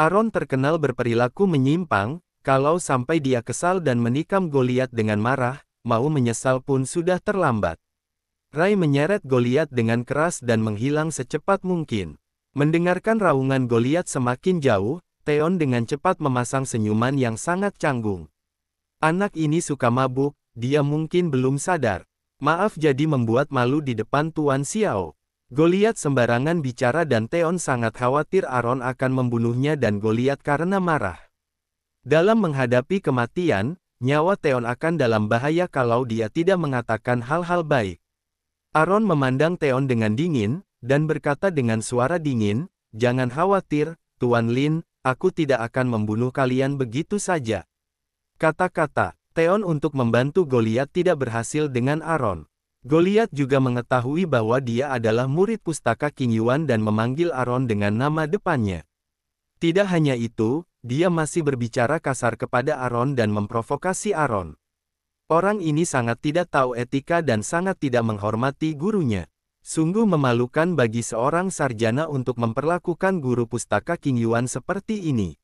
Aaron terkenal berperilaku menyimpang, kalau sampai dia kesal dan menikam Goliat dengan marah, mau menyesal pun sudah terlambat. Rai menyeret Goliat dengan keras dan menghilang secepat mungkin. Mendengarkan raungan Goliat semakin jauh, Theon dengan cepat memasang senyuman yang sangat canggung. Anak ini suka mabuk, dia mungkin belum sadar. Maaf jadi membuat malu di depan Tuan Xiao. Goliat sembarangan bicara dan Theon sangat khawatir Aron akan membunuhnya dan Goliat karena marah. Dalam menghadapi kematian, nyawa Theon akan dalam bahaya kalau dia tidak mengatakan hal-hal baik. Aron memandang Theon dengan dingin, dan berkata dengan suara dingin, Jangan khawatir, Tuan Lin, aku tidak akan membunuh kalian begitu saja. Kata-kata, Theon untuk membantu Goliat tidak berhasil dengan Aron. Goliat juga mengetahui bahwa dia adalah murid pustaka King Yuan dan memanggil Aaron dengan nama depannya. Tidak hanya itu, dia masih berbicara kasar kepada Aaron dan memprovokasi Aaron. Orang ini sangat tidak tahu etika dan sangat tidak menghormati gurunya. Sungguh memalukan bagi seorang sarjana untuk memperlakukan guru pustaka King Yuan seperti ini.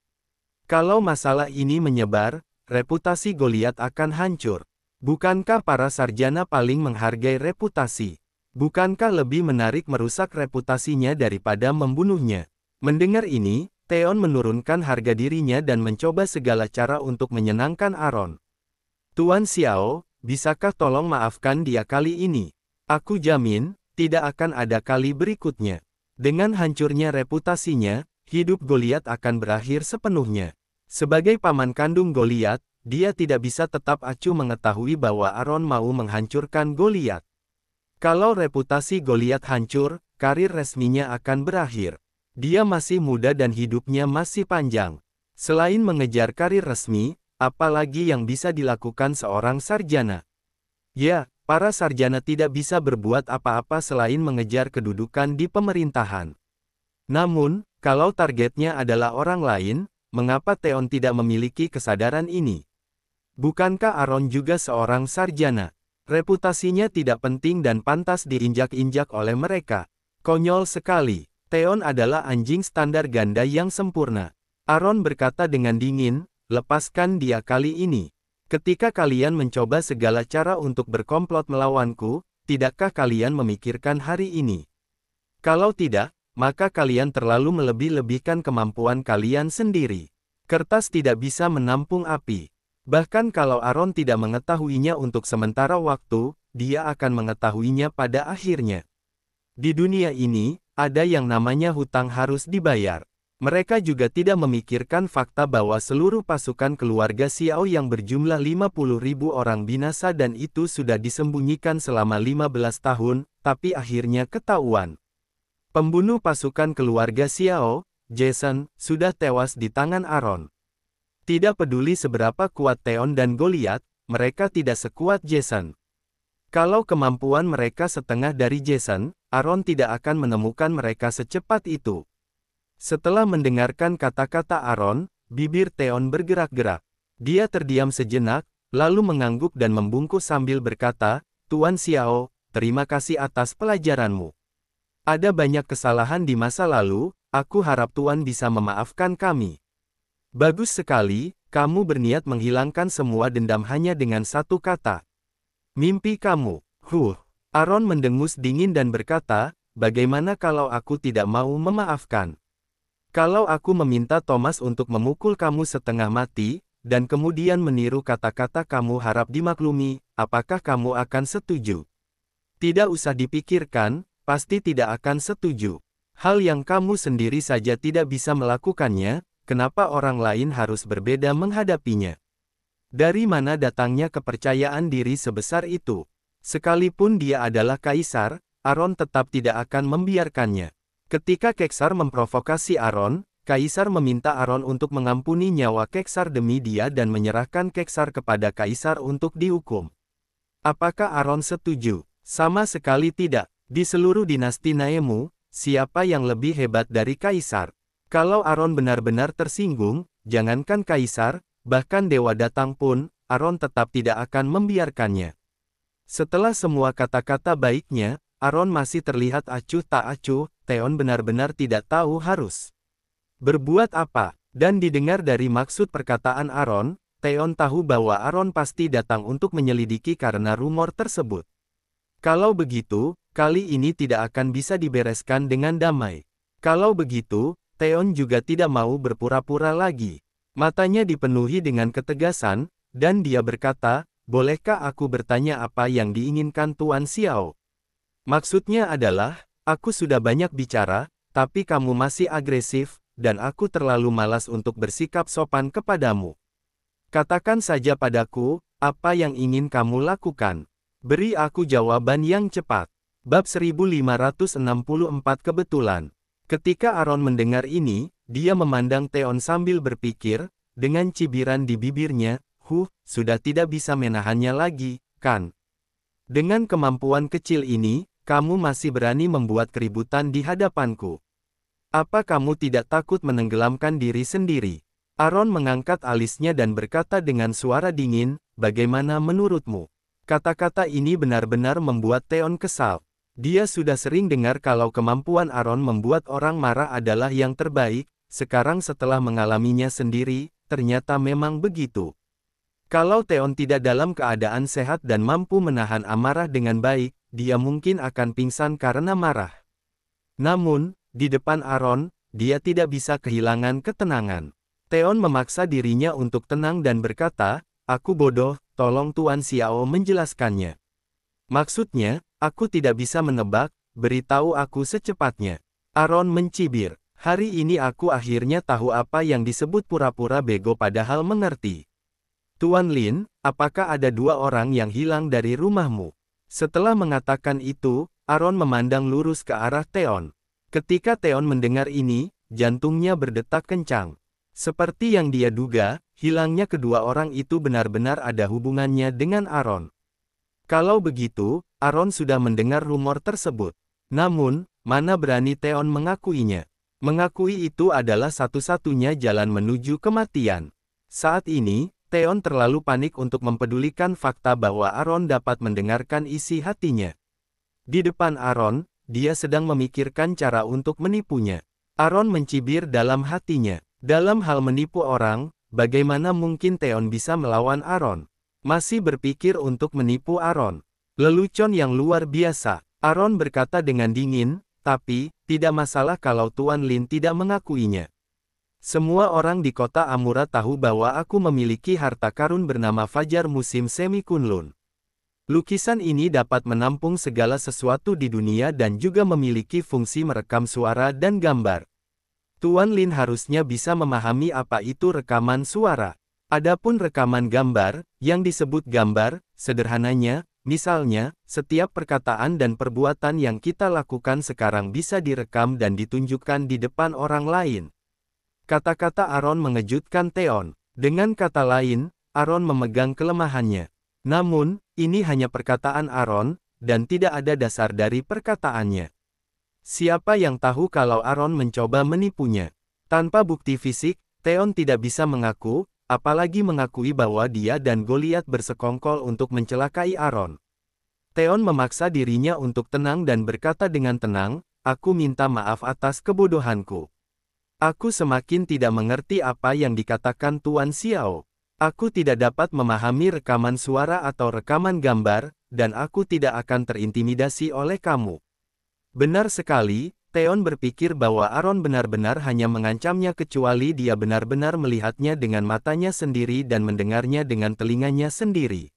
Kalau masalah ini menyebar, reputasi Goliat akan hancur. Bukankah para sarjana paling menghargai reputasi? Bukankah lebih menarik merusak reputasinya daripada membunuhnya? Mendengar ini, Theon menurunkan harga dirinya dan mencoba segala cara untuk menyenangkan Aaron. Tuan Xiao, bisakah tolong maafkan dia kali ini? Aku jamin, tidak akan ada kali berikutnya. Dengan hancurnya reputasinya, hidup Goliat akan berakhir sepenuhnya. Sebagai paman kandung Goliat, dia tidak bisa tetap acuh mengetahui bahwa Aaron mau menghancurkan Goliat. Kalau reputasi Goliat hancur, karir resminya akan berakhir. Dia masih muda dan hidupnya masih panjang. Selain mengejar karir resmi, apalagi yang bisa dilakukan seorang sarjana? Ya, para sarjana tidak bisa berbuat apa-apa selain mengejar kedudukan di pemerintahan. Namun, kalau targetnya adalah orang lain, mengapa Theon tidak memiliki kesadaran ini? Bukankah Aaron juga seorang sarjana? Reputasinya tidak penting dan pantas diinjak-injak oleh mereka. Konyol sekali, Theon adalah anjing standar ganda yang sempurna. Aaron berkata dengan dingin, lepaskan dia kali ini. Ketika kalian mencoba segala cara untuk berkomplot melawanku, tidakkah kalian memikirkan hari ini? Kalau tidak, maka kalian terlalu melebih-lebihkan kemampuan kalian sendiri. Kertas tidak bisa menampung api. Bahkan kalau Aaron tidak mengetahuinya untuk sementara waktu, dia akan mengetahuinya pada akhirnya. Di dunia ini, ada yang namanya hutang harus dibayar. Mereka juga tidak memikirkan fakta bahwa seluruh pasukan keluarga Xiao yang berjumlah 50 ribu orang binasa dan itu sudah disembunyikan selama 15 tahun, tapi akhirnya ketahuan. Pembunuh pasukan keluarga Xiao, Jason, sudah tewas di tangan Aaron. Tidak peduli seberapa kuat Theon dan Goliat, mereka tidak sekuat Jason. Kalau kemampuan mereka setengah dari Jason, Aaron tidak akan menemukan mereka secepat itu. Setelah mendengarkan kata-kata Aaron, bibir Theon bergerak-gerak. Dia terdiam sejenak, lalu mengangguk dan membungkuk sambil berkata, Tuan Xiao, terima kasih atas pelajaranmu. Ada banyak kesalahan di masa lalu, aku harap Tuan bisa memaafkan kami. Bagus sekali, kamu berniat menghilangkan semua dendam hanya dengan satu kata. Mimpi kamu. Huh. Aaron mendengus dingin dan berkata, bagaimana kalau aku tidak mau memaafkan? Kalau aku meminta Thomas untuk memukul kamu setengah mati, dan kemudian meniru kata-kata kamu harap dimaklumi, apakah kamu akan setuju? Tidak usah dipikirkan, pasti tidak akan setuju. Hal yang kamu sendiri saja tidak bisa melakukannya, kenapa orang lain harus berbeda menghadapinya? Dari mana datangnya kepercayaan diri sebesar itu? Sekalipun dia adalah kaisar, Aron tetap tidak akan membiarkannya. Ketika Keksar memprovokasi Aron, Kaisar meminta Aron untuk mengampuni nyawa Keksar demi dia dan menyerahkan Keksar kepada Kaisar untuk dihukum. Apakah Aron setuju? Sama sekali tidak. Di seluruh dinasti Naemu, siapa yang lebih hebat dari Kaisar? Kalau Aron benar-benar tersinggung, jangankan kaisar, bahkan dewa datang pun, Aron tetap tidak akan membiarkannya. Setelah semua kata-kata baiknya, Aron masih terlihat acuh tak acuh, Theon benar-benar tidak tahu harus berbuat apa, dan didengar dari maksud perkataan Aron, Theon tahu bahwa Aron pasti datang untuk menyelidiki karena rumor tersebut. Kalau begitu, kali ini tidak akan bisa dibereskan dengan damai. Kalau begitu, Teon juga tidak mau berpura-pura lagi. Matanya dipenuhi dengan ketegasan, dan dia berkata, Bolehkah aku bertanya apa yang diinginkan Tuan Xiao? Maksudnya adalah, aku sudah banyak bicara, tapi kamu masih agresif, dan aku terlalu malas untuk bersikap sopan kepadamu. Katakan saja padaku, apa yang ingin kamu lakukan. Beri aku jawaban yang cepat. Bab 1564 kebetulan. Ketika Aaron mendengar ini, dia memandang Theon sambil berpikir, dengan cibiran di bibirnya, huh, sudah tidak bisa menahannya lagi, kan? Dengan kemampuan kecil ini, kamu masih berani membuat keributan di hadapanku. Apa kamu tidak takut menenggelamkan diri sendiri? Aaron mengangkat alisnya dan berkata dengan suara dingin, bagaimana menurutmu? Kata-kata ini benar-benar membuat Theon kesal. Dia sudah sering dengar kalau kemampuan Aaron membuat orang marah adalah yang terbaik, sekarang setelah mengalaminya sendiri, ternyata memang begitu. Kalau Theon tidak dalam keadaan sehat dan mampu menahan amarah dengan baik, dia mungkin akan pingsan karena marah. Namun, di depan Aaron, dia tidak bisa kehilangan ketenangan. Theon memaksa dirinya untuk tenang dan berkata, Aku bodoh, tolong Tuan Xiao menjelaskannya. Maksudnya, Aku tidak bisa menebak, beritahu aku secepatnya. Aaron mencibir. Hari ini aku akhirnya tahu apa yang disebut pura-pura bego padahal mengerti. Tuan Lin, apakah ada dua orang yang hilang dari rumahmu? Setelah mengatakan itu, Aaron memandang lurus ke arah Theon. Ketika Theon mendengar ini, jantungnya berdetak kencang. Seperti yang dia duga, hilangnya kedua orang itu benar-benar ada hubungannya dengan Aaron. Kalau begitu, Aron sudah mendengar rumor tersebut. Namun, mana berani Theon mengakuinya. Mengakui itu adalah satu-satunya jalan menuju kematian. Saat ini, Theon terlalu panik untuk mempedulikan fakta bahwa Aron dapat mendengarkan isi hatinya. Di depan Aron, dia sedang memikirkan cara untuk menipunya. Aron mencibir dalam hatinya. Dalam hal menipu orang, bagaimana mungkin Theon bisa melawan Aron? Masih berpikir untuk menipu Aron. Lelucon yang luar biasa, Aaron berkata dengan dingin, tapi, tidak masalah kalau Tuan Lin tidak mengakuinya. Semua orang di kota Amura tahu bahwa aku memiliki harta karun bernama Fajar Musim Semi Kunlun. Lukisan ini dapat menampung segala sesuatu di dunia dan juga memiliki fungsi merekam suara dan gambar. Tuan Lin harusnya bisa memahami apa itu rekaman suara. Adapun rekaman gambar, yang disebut gambar, sederhananya, Misalnya, setiap perkataan dan perbuatan yang kita lakukan sekarang bisa direkam dan ditunjukkan di depan orang lain. Kata-kata Aaron mengejutkan Theon. Dengan kata lain, Aaron memegang kelemahannya. Namun, ini hanya perkataan Aaron, dan tidak ada dasar dari perkataannya. Siapa yang tahu kalau Aaron mencoba menipunya? Tanpa bukti fisik, Theon tidak bisa mengaku Apalagi mengakui bahwa dia dan Goliat bersekongkol untuk mencelakai Aaron. Theon memaksa dirinya untuk tenang dan berkata dengan tenang, Aku minta maaf atas kebodohanku. Aku semakin tidak mengerti apa yang dikatakan Tuan Xiao. Aku tidak dapat memahami rekaman suara atau rekaman gambar, dan aku tidak akan terintimidasi oleh kamu. Benar sekali, Theon berpikir bahwa Aaron benar-benar hanya mengancamnya kecuali dia benar-benar melihatnya dengan matanya sendiri dan mendengarnya dengan telinganya sendiri.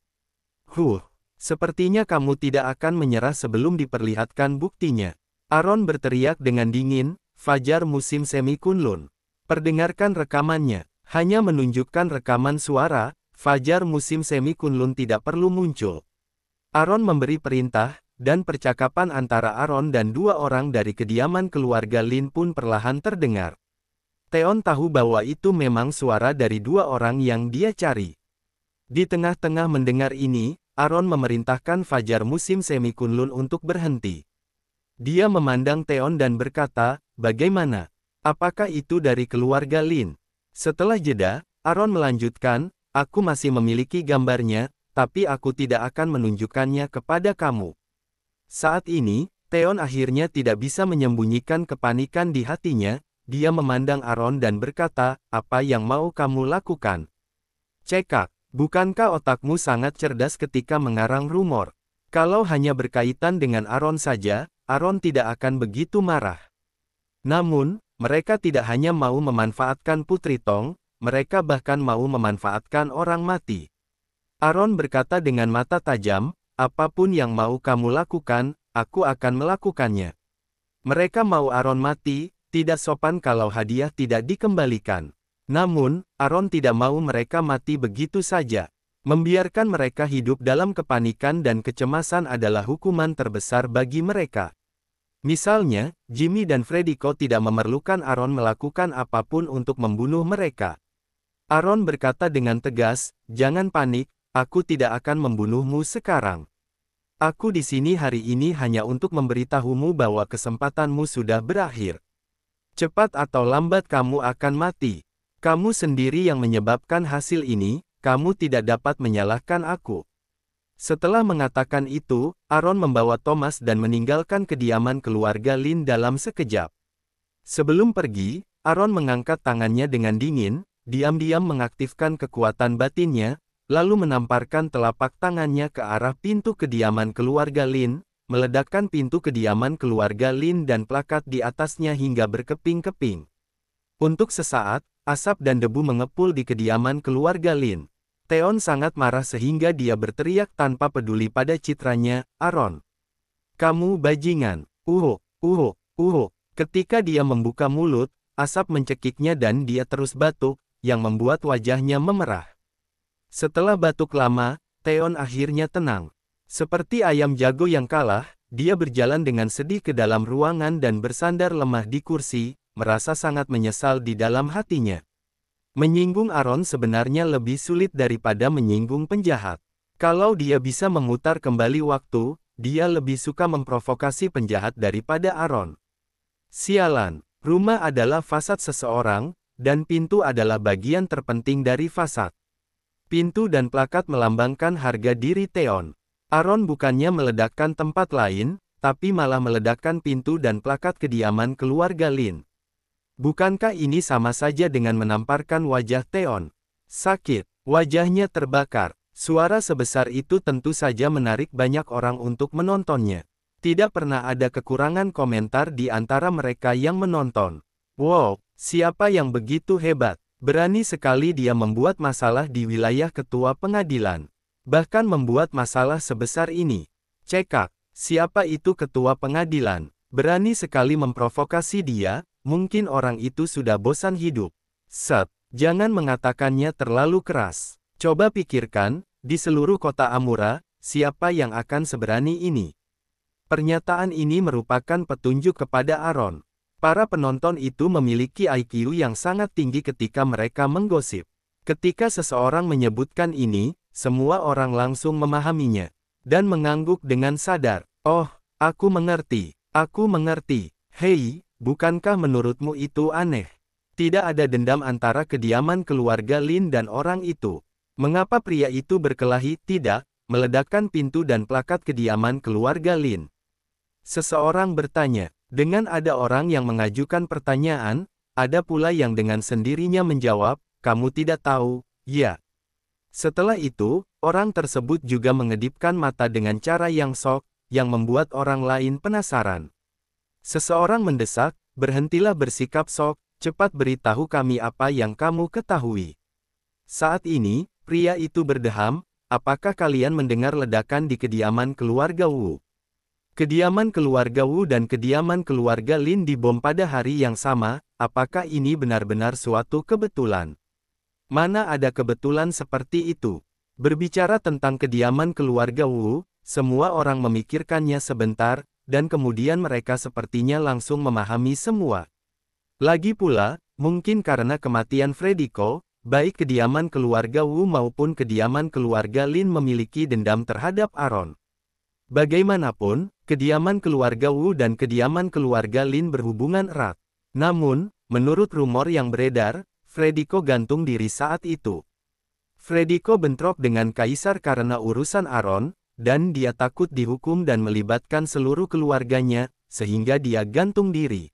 Huh, sepertinya kamu tidak akan menyerah sebelum diperlihatkan buktinya. Aaron berteriak dengan dingin, Fajar musim semi kunlun. Perdengarkan rekamannya, hanya menunjukkan rekaman suara, Fajar musim semi kunlun tidak perlu muncul. Aaron memberi perintah, dan percakapan antara Aaron dan dua orang dari kediaman keluarga Lin pun perlahan terdengar. Theon tahu bahwa itu memang suara dari dua orang yang dia cari. Di tengah-tengah mendengar ini, Aaron memerintahkan Fajar musim semi kunlun untuk berhenti. Dia memandang Theon dan berkata, bagaimana? Apakah itu dari keluarga Lin? Setelah jeda, Aaron melanjutkan, aku masih memiliki gambarnya, tapi aku tidak akan menunjukkannya kepada kamu. Saat ini, Theon akhirnya tidak bisa menyembunyikan kepanikan di hatinya, dia memandang Aaron dan berkata, apa yang mau kamu lakukan? Cekak, bukankah otakmu sangat cerdas ketika mengarang rumor? Kalau hanya berkaitan dengan Aaron saja, Aaron tidak akan begitu marah. Namun, mereka tidak hanya mau memanfaatkan Putri Tong, mereka bahkan mau memanfaatkan orang mati. Aaron berkata dengan mata tajam, Apapun yang mau kamu lakukan, aku akan melakukannya. Mereka mau Aaron mati, tidak sopan kalau hadiah tidak dikembalikan. Namun, Aaron tidak mau mereka mati begitu saja. Membiarkan mereka hidup dalam kepanikan dan kecemasan adalah hukuman terbesar bagi mereka. Misalnya, Jimmy dan Frediko tidak memerlukan Aaron melakukan apapun untuk membunuh mereka. Aaron berkata dengan tegas, "Jangan panik, aku tidak akan membunuhmu sekarang. Aku di sini hari ini hanya untuk memberitahumu bahwa kesempatanmu sudah berakhir. Cepat atau lambat kamu akan mati. Kamu sendiri yang menyebabkan hasil ini, kamu tidak dapat menyalahkan aku. Setelah mengatakan itu, Aaron membawa Thomas dan meninggalkan kediaman keluarga Lin dalam sekejap. Sebelum pergi, Aaron mengangkat tangannya dengan dingin, diam-diam mengaktifkan kekuatan batinnya, lalu menamparkan telapak tangannya ke arah pintu kediaman keluarga Lin, meledakkan pintu kediaman keluarga Lin dan plakat di atasnya hingga berkeping-keping. Untuk sesaat, asap dan debu mengepul di kediaman keluarga Lin. Teon sangat marah sehingga dia berteriak tanpa peduli pada citranya, Aaron. Kamu bajingan, uhu, uhu, uhu. Ketika dia membuka mulut, asap mencekiknya dan dia terus batuk, yang membuat wajahnya memerah. Setelah batuk lama, Theon akhirnya tenang. Seperti ayam jago yang kalah, dia berjalan dengan sedih ke dalam ruangan dan bersandar lemah di kursi, merasa sangat menyesal di dalam hatinya. Menyinggung Aron sebenarnya lebih sulit daripada menyinggung penjahat. Kalau dia bisa memutar kembali waktu, dia lebih suka memprovokasi penjahat daripada Aron. Sialan, rumah adalah fasad seseorang, dan pintu adalah bagian terpenting dari fasad. Pintu dan plakat melambangkan harga diri Theon. Aron bukannya meledakkan tempat lain, tapi malah meledakkan pintu dan plakat kediaman keluarga Lin. Bukankah ini sama saja dengan menamparkan wajah Theon? Sakit, wajahnya terbakar. Suara sebesar itu tentu saja menarik banyak orang untuk menontonnya. Tidak pernah ada kekurangan komentar di antara mereka yang menonton. Wow, siapa yang begitu hebat? Berani sekali dia membuat masalah di wilayah ketua pengadilan. Bahkan membuat masalah sebesar ini. Cekak, siapa itu ketua pengadilan? Berani sekali memprovokasi dia, mungkin orang itu sudah bosan hidup. Set, jangan mengatakannya terlalu keras. Coba pikirkan, di seluruh kota Amura, siapa yang akan seberani ini? Pernyataan ini merupakan petunjuk kepada Aaron. Para penonton itu memiliki IQ yang sangat tinggi ketika mereka menggosip. Ketika seseorang menyebutkan ini, semua orang langsung memahaminya. Dan mengangguk dengan sadar. Oh, aku mengerti. Aku mengerti. Hei, bukankah menurutmu itu aneh? Tidak ada dendam antara kediaman keluarga Lin dan orang itu. Mengapa pria itu berkelahi tidak, meledakkan pintu dan plakat kediaman keluarga Lin? Seseorang bertanya, dengan ada orang yang mengajukan pertanyaan, ada pula yang dengan sendirinya menjawab, kamu tidak tahu, ya. Setelah itu, orang tersebut juga mengedipkan mata dengan cara yang sok, yang membuat orang lain penasaran. Seseorang mendesak, berhentilah bersikap sok, cepat beritahu kami apa yang kamu ketahui. Saat ini, pria itu berdeham, apakah kalian mendengar ledakan di kediaman keluarga Wu? Kediaman keluarga Wu dan kediaman keluarga Lin dibom pada hari yang sama, apakah ini benar-benar suatu kebetulan? Mana ada kebetulan seperti itu? Berbicara tentang kediaman keluarga Wu, semua orang memikirkannya sebentar, dan kemudian mereka sepertinya langsung memahami semua. Lagi pula, mungkin karena kematian Frediko, baik kediaman keluarga Wu maupun kediaman keluarga Lin memiliki dendam terhadap Aaron. Bagaimanapun, kediaman keluarga Wu dan kediaman keluarga Lin berhubungan erat. Namun, menurut rumor yang beredar, Frediko gantung diri saat itu. Frediko bentrok dengan Kaisar karena urusan Aaron, dan dia takut dihukum dan melibatkan seluruh keluarganya, sehingga dia gantung diri.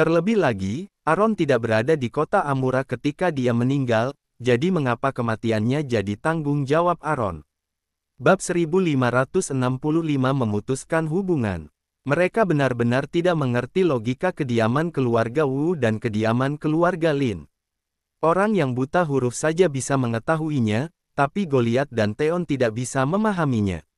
Terlebih lagi, Aaron tidak berada di kota Amura ketika dia meninggal, jadi mengapa kematiannya jadi tanggung jawab Aaron? Bab 1565 memutuskan hubungan. Mereka benar-benar tidak mengerti logika kediaman keluarga Wu dan kediaman keluarga Lin. Orang yang buta huruf saja bisa mengetahuinya, tapi Goliat dan Theon tidak bisa memahaminya.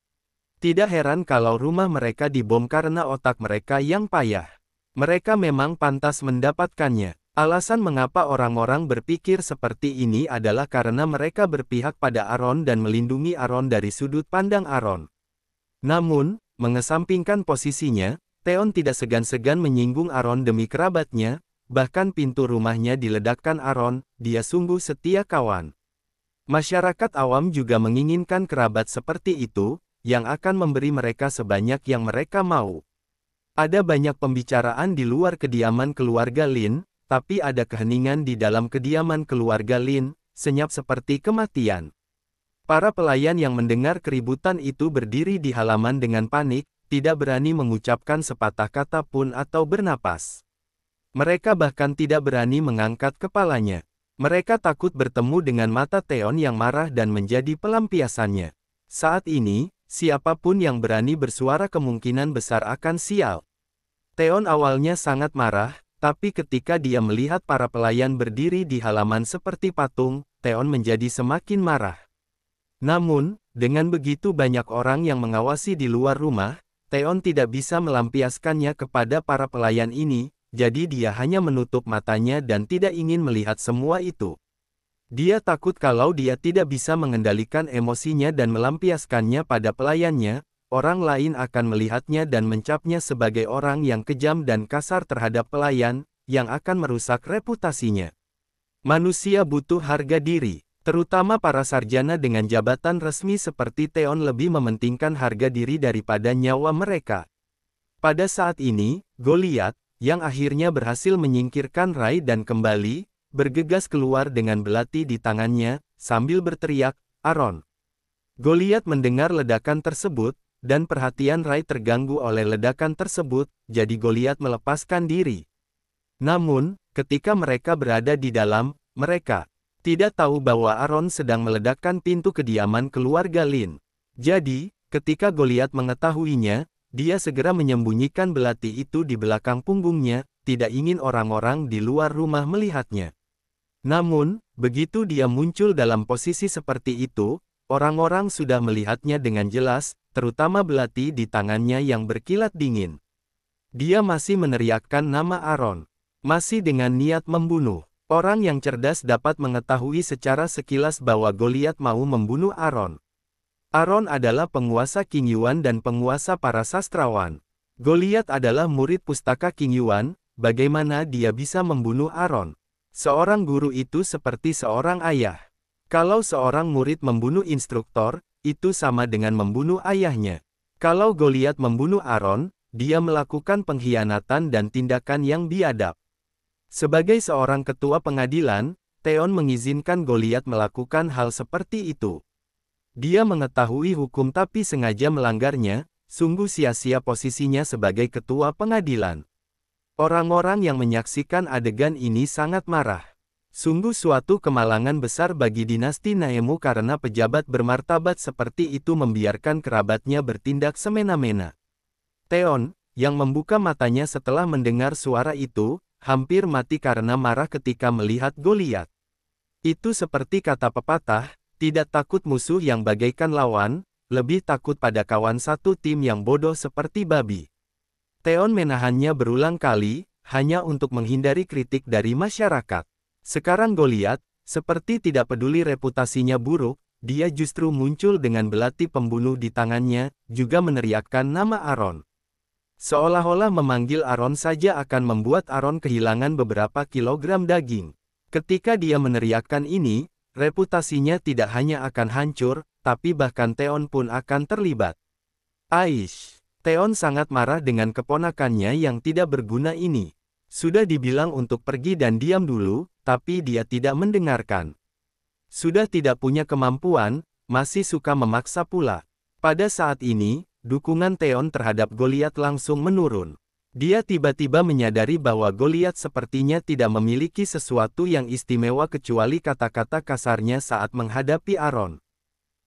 Tidak heran kalau rumah mereka dibom karena otak mereka yang payah. Mereka memang pantas mendapatkannya. Alasan mengapa orang-orang berpikir seperti ini adalah karena mereka berpihak pada Aaron dan melindungi Aaron dari sudut pandang Aaron. Namun, mengesampingkan posisinya, Theon tidak segan-segan menyinggung Aaron demi kerabatnya, bahkan pintu rumahnya diledakkan Aaron, dia sungguh setia kawan. Masyarakat awam juga menginginkan kerabat seperti itu, yang akan memberi mereka sebanyak yang mereka mau. Ada banyak pembicaraan di luar kediaman keluarga Lin, tapi ada keheningan di dalam kediaman keluarga Lin, senyap seperti kematian. Para pelayan yang mendengar keributan itu berdiri di halaman dengan panik, tidak berani mengucapkan sepatah kata pun atau bernapas. Mereka bahkan tidak berani mengangkat kepalanya. Mereka takut bertemu dengan mata Teon yang marah dan menjadi pelampiasannya. Saat ini, siapapun yang berani bersuara kemungkinan besar akan sial. Teon awalnya sangat marah, tapi ketika dia melihat para pelayan berdiri di halaman seperti patung, Theon menjadi semakin marah. Namun, dengan begitu banyak orang yang mengawasi di luar rumah, Theon tidak bisa melampiaskannya kepada para pelayan ini, jadi dia hanya menutup matanya dan tidak ingin melihat semua itu. Dia takut kalau dia tidak bisa mengendalikan emosinya dan melampiaskannya pada pelayannya, orang lain akan melihatnya dan mencapnya sebagai orang yang kejam dan kasar terhadap pelayan, yang akan merusak reputasinya. Manusia butuh harga diri, terutama para sarjana dengan jabatan resmi seperti Theon lebih mementingkan harga diri daripada nyawa mereka. Pada saat ini, Goliat, yang akhirnya berhasil menyingkirkan Rai dan kembali, bergegas keluar dengan belati di tangannya, sambil berteriak, Aron. Goliat mendengar ledakan tersebut, dan perhatian Rai terganggu oleh ledakan tersebut, jadi Goliat melepaskan diri. Namun, ketika mereka berada di dalam, mereka tidak tahu bahwa Aaron sedang meledakkan pintu kediaman keluarga Lin. Jadi, ketika Goliat mengetahuinya, dia segera menyembunyikan belati itu di belakang punggungnya, tidak ingin orang-orang di luar rumah melihatnya. Namun, begitu dia muncul dalam posisi seperti itu, Orang-orang sudah melihatnya dengan jelas, terutama belati di tangannya yang berkilat dingin. Dia masih meneriakkan nama Aaron. Masih dengan niat membunuh. Orang yang cerdas dapat mengetahui secara sekilas bahwa Goliat mau membunuh Aaron. Aaron adalah penguasa King Yuan dan penguasa para sastrawan. Goliat adalah murid pustaka King Yuan, bagaimana dia bisa membunuh Aaron? Seorang guru itu seperti seorang ayah. Kalau seorang murid membunuh instruktur, itu sama dengan membunuh ayahnya. Kalau Goliat membunuh Aaron, dia melakukan pengkhianatan dan tindakan yang biadab. Sebagai seorang ketua pengadilan, Theon mengizinkan Goliat melakukan hal seperti itu. Dia mengetahui hukum tapi sengaja melanggarnya, sungguh sia-sia posisinya sebagai ketua pengadilan. Orang-orang yang menyaksikan adegan ini sangat marah. Sungguh suatu kemalangan besar bagi dinasti Naemu karena pejabat bermartabat seperti itu membiarkan kerabatnya bertindak semena-mena. Teon, yang membuka matanya setelah mendengar suara itu, hampir mati karena marah ketika melihat Goliat. Itu seperti kata pepatah, tidak takut musuh yang bagaikan lawan, lebih takut pada kawan satu tim yang bodoh seperti babi. Teon menahannya berulang kali, hanya untuk menghindari kritik dari masyarakat. Sekarang Goliat, seperti tidak peduli reputasinya buruk, dia justru muncul dengan belati pembunuh di tangannya, juga meneriakkan nama Aaron. Seolah-olah memanggil Aaron saja akan membuat Aaron kehilangan beberapa kilogram daging. Ketika dia meneriakkan ini, reputasinya tidak hanya akan hancur, tapi bahkan Teon pun akan terlibat. Aish, Teon sangat marah dengan keponakannya yang tidak berguna ini. Sudah dibilang untuk pergi dan diam dulu, tapi dia tidak mendengarkan. Sudah tidak punya kemampuan, masih suka memaksa pula. Pada saat ini, dukungan Theon terhadap Goliat langsung menurun. Dia tiba-tiba menyadari bahwa Goliat sepertinya tidak memiliki sesuatu yang istimewa kecuali kata-kata kasarnya saat menghadapi Aaron.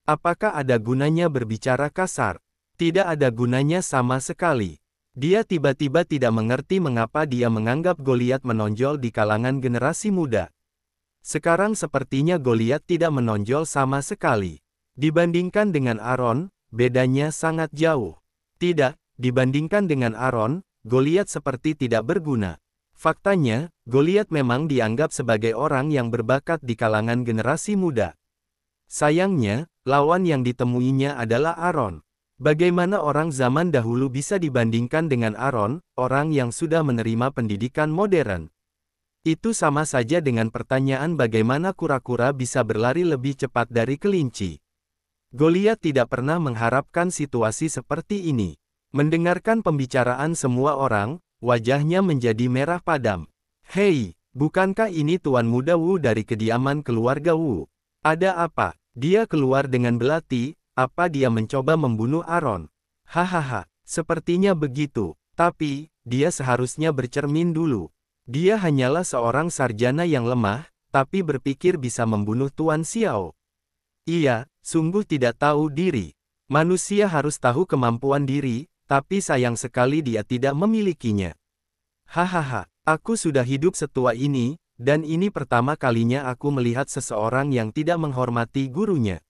Apakah ada gunanya berbicara kasar? Tidak ada gunanya sama sekali. Dia tiba-tiba tidak mengerti mengapa dia menganggap Goliat menonjol di kalangan generasi muda. Sekarang sepertinya Goliat tidak menonjol sama sekali. Dibandingkan dengan Aaron, bedanya sangat jauh. Tidak, dibandingkan dengan Aaron, Goliat seperti tidak berguna. Faktanya, Goliat memang dianggap sebagai orang yang berbakat di kalangan generasi muda. Sayangnya, lawan yang ditemuinya adalah Aaron. Bagaimana orang zaman dahulu bisa dibandingkan dengan Aaron, orang yang sudah menerima pendidikan modern? Itu sama saja dengan pertanyaan bagaimana kura-kura bisa berlari lebih cepat dari kelinci. Goliat tidak pernah mengharapkan situasi seperti ini. Mendengarkan pembicaraan semua orang, wajahnya menjadi merah padam. Hei, bukankah ini Tuan Muda Wu dari kediaman keluarga Wu? Ada apa? Dia keluar dengan belati, apa dia mencoba membunuh Aaron? Hahaha, sepertinya begitu. Tapi, dia seharusnya bercermin dulu. Dia hanyalah seorang sarjana yang lemah, tapi berpikir bisa membunuh Tuan Xiao. Iya, sungguh tidak tahu diri. Manusia harus tahu kemampuan diri, tapi sayang sekali dia tidak memilikinya. Hahaha, aku sudah hidup setua ini, dan ini pertama kalinya aku melihat seseorang yang tidak menghormati gurunya.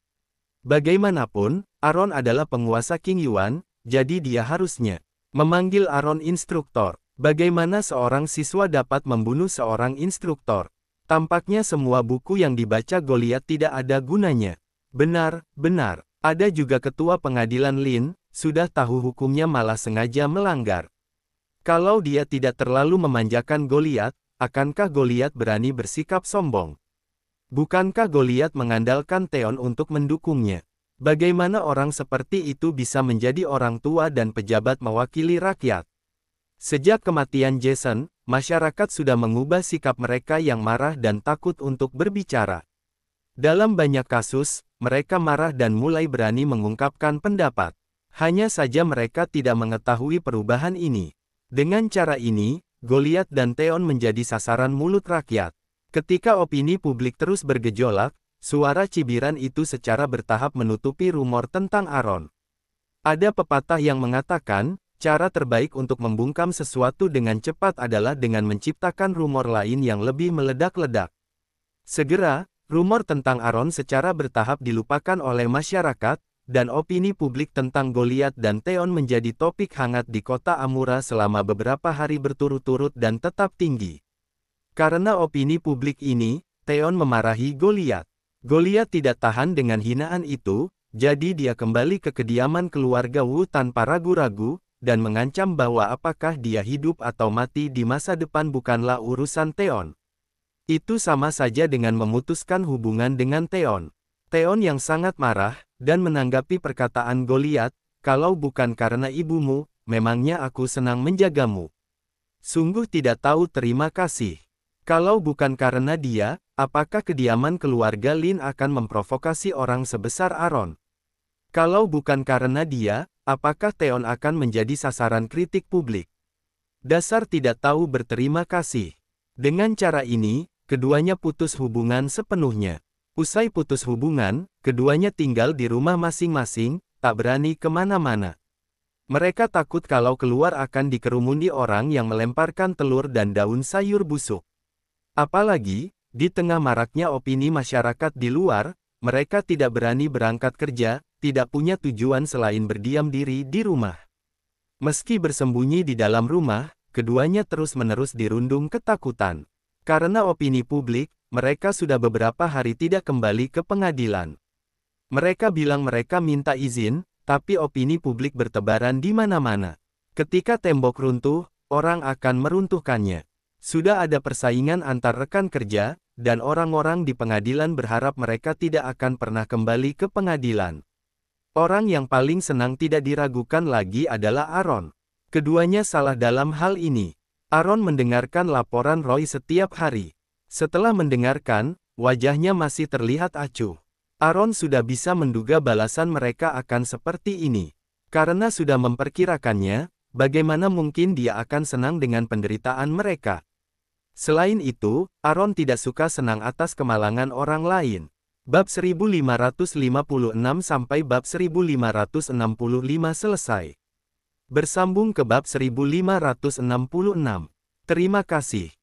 Bagaimanapun, Aaron adalah penguasa King Yuan, jadi dia harusnya memanggil Aaron instruktur. Bagaimana seorang siswa dapat membunuh seorang instruktur? Tampaknya semua buku yang dibaca Goliat tidak ada gunanya. Benar, benar. Ada juga ketua pengadilan Lin, sudah tahu hukumnya malah sengaja melanggar. Kalau dia tidak terlalu memanjakan Goliat, akankah Goliat berani bersikap sombong? Bukankah Goliat mengandalkan Theon untuk mendukungnya? Bagaimana orang seperti itu bisa menjadi orang tua dan pejabat mewakili rakyat? Sejak kematian Jason, masyarakat sudah mengubah sikap mereka yang marah dan takut untuk berbicara. Dalam banyak kasus, mereka marah dan mulai berani mengungkapkan pendapat. Hanya saja mereka tidak mengetahui perubahan ini. Dengan cara ini, Goliat dan Theon menjadi sasaran mulut rakyat. Ketika opini publik terus bergejolak, suara cibiran itu secara bertahap menutupi rumor tentang Aaron. Ada pepatah yang mengatakan, cara terbaik untuk membungkam sesuatu dengan cepat adalah dengan menciptakan rumor lain yang lebih meledak-ledak. Segera, rumor tentang Aaron secara bertahap dilupakan oleh masyarakat, dan opini publik tentang Goliat dan Theon menjadi topik hangat di kota Amura selama beberapa hari berturut-turut dan tetap tinggi. Karena opini publik ini, Theon memarahi Goliat. Goliat tidak tahan dengan hinaan itu, jadi dia kembali ke kediaman keluarga Wu tanpa ragu-ragu, dan mengancam bahwa apakah dia hidup atau mati di masa depan bukanlah urusan Theon. Itu sama saja dengan memutuskan hubungan dengan Theon. Theon yang sangat marah, dan menanggapi perkataan Goliat, kalau bukan karena ibumu, memangnya aku senang menjagamu. Sungguh tidak tahu terima kasih. Kalau bukan karena dia, apakah kediaman keluarga Lin akan memprovokasi orang sebesar Aaron? Kalau bukan karena dia, apakah Theon akan menjadi sasaran kritik publik? Dasar tidak tahu berterima kasih. Dengan cara ini, keduanya putus hubungan sepenuhnya. Usai putus hubungan, keduanya tinggal di rumah masing-masing, tak berani kemana-mana. Mereka takut kalau keluar akan dikerumuni orang yang melemparkan telur dan daun sayur busuk. Apalagi, di tengah maraknya opini masyarakat di luar, mereka tidak berani berangkat kerja, tidak punya tujuan selain berdiam diri di rumah. Meski bersembunyi di dalam rumah, keduanya terus-menerus dirundung ketakutan. Karena opini publik, mereka sudah beberapa hari tidak kembali ke pengadilan. Mereka bilang mereka minta izin, tapi opini publik bertebaran di mana-mana. Ketika tembok runtuh, orang akan meruntuhkannya. Sudah ada persaingan antar rekan kerja, dan orang-orang di pengadilan berharap mereka tidak akan pernah kembali ke pengadilan. Orang yang paling senang tidak diragukan lagi adalah Aaron. Keduanya salah dalam hal ini. Aaron mendengarkan laporan Roy setiap hari. Setelah mendengarkan, wajahnya masih terlihat acuh. Aaron sudah bisa menduga balasan mereka akan seperti ini. Karena sudah memperkirakannya, bagaimana mungkin dia akan senang dengan penderitaan mereka? Selain itu, Aaron tidak suka senang atas kemalangan orang lain. Bab 1556 sampai bab 1565 selesai. Bersambung ke bab 1566. Terima kasih.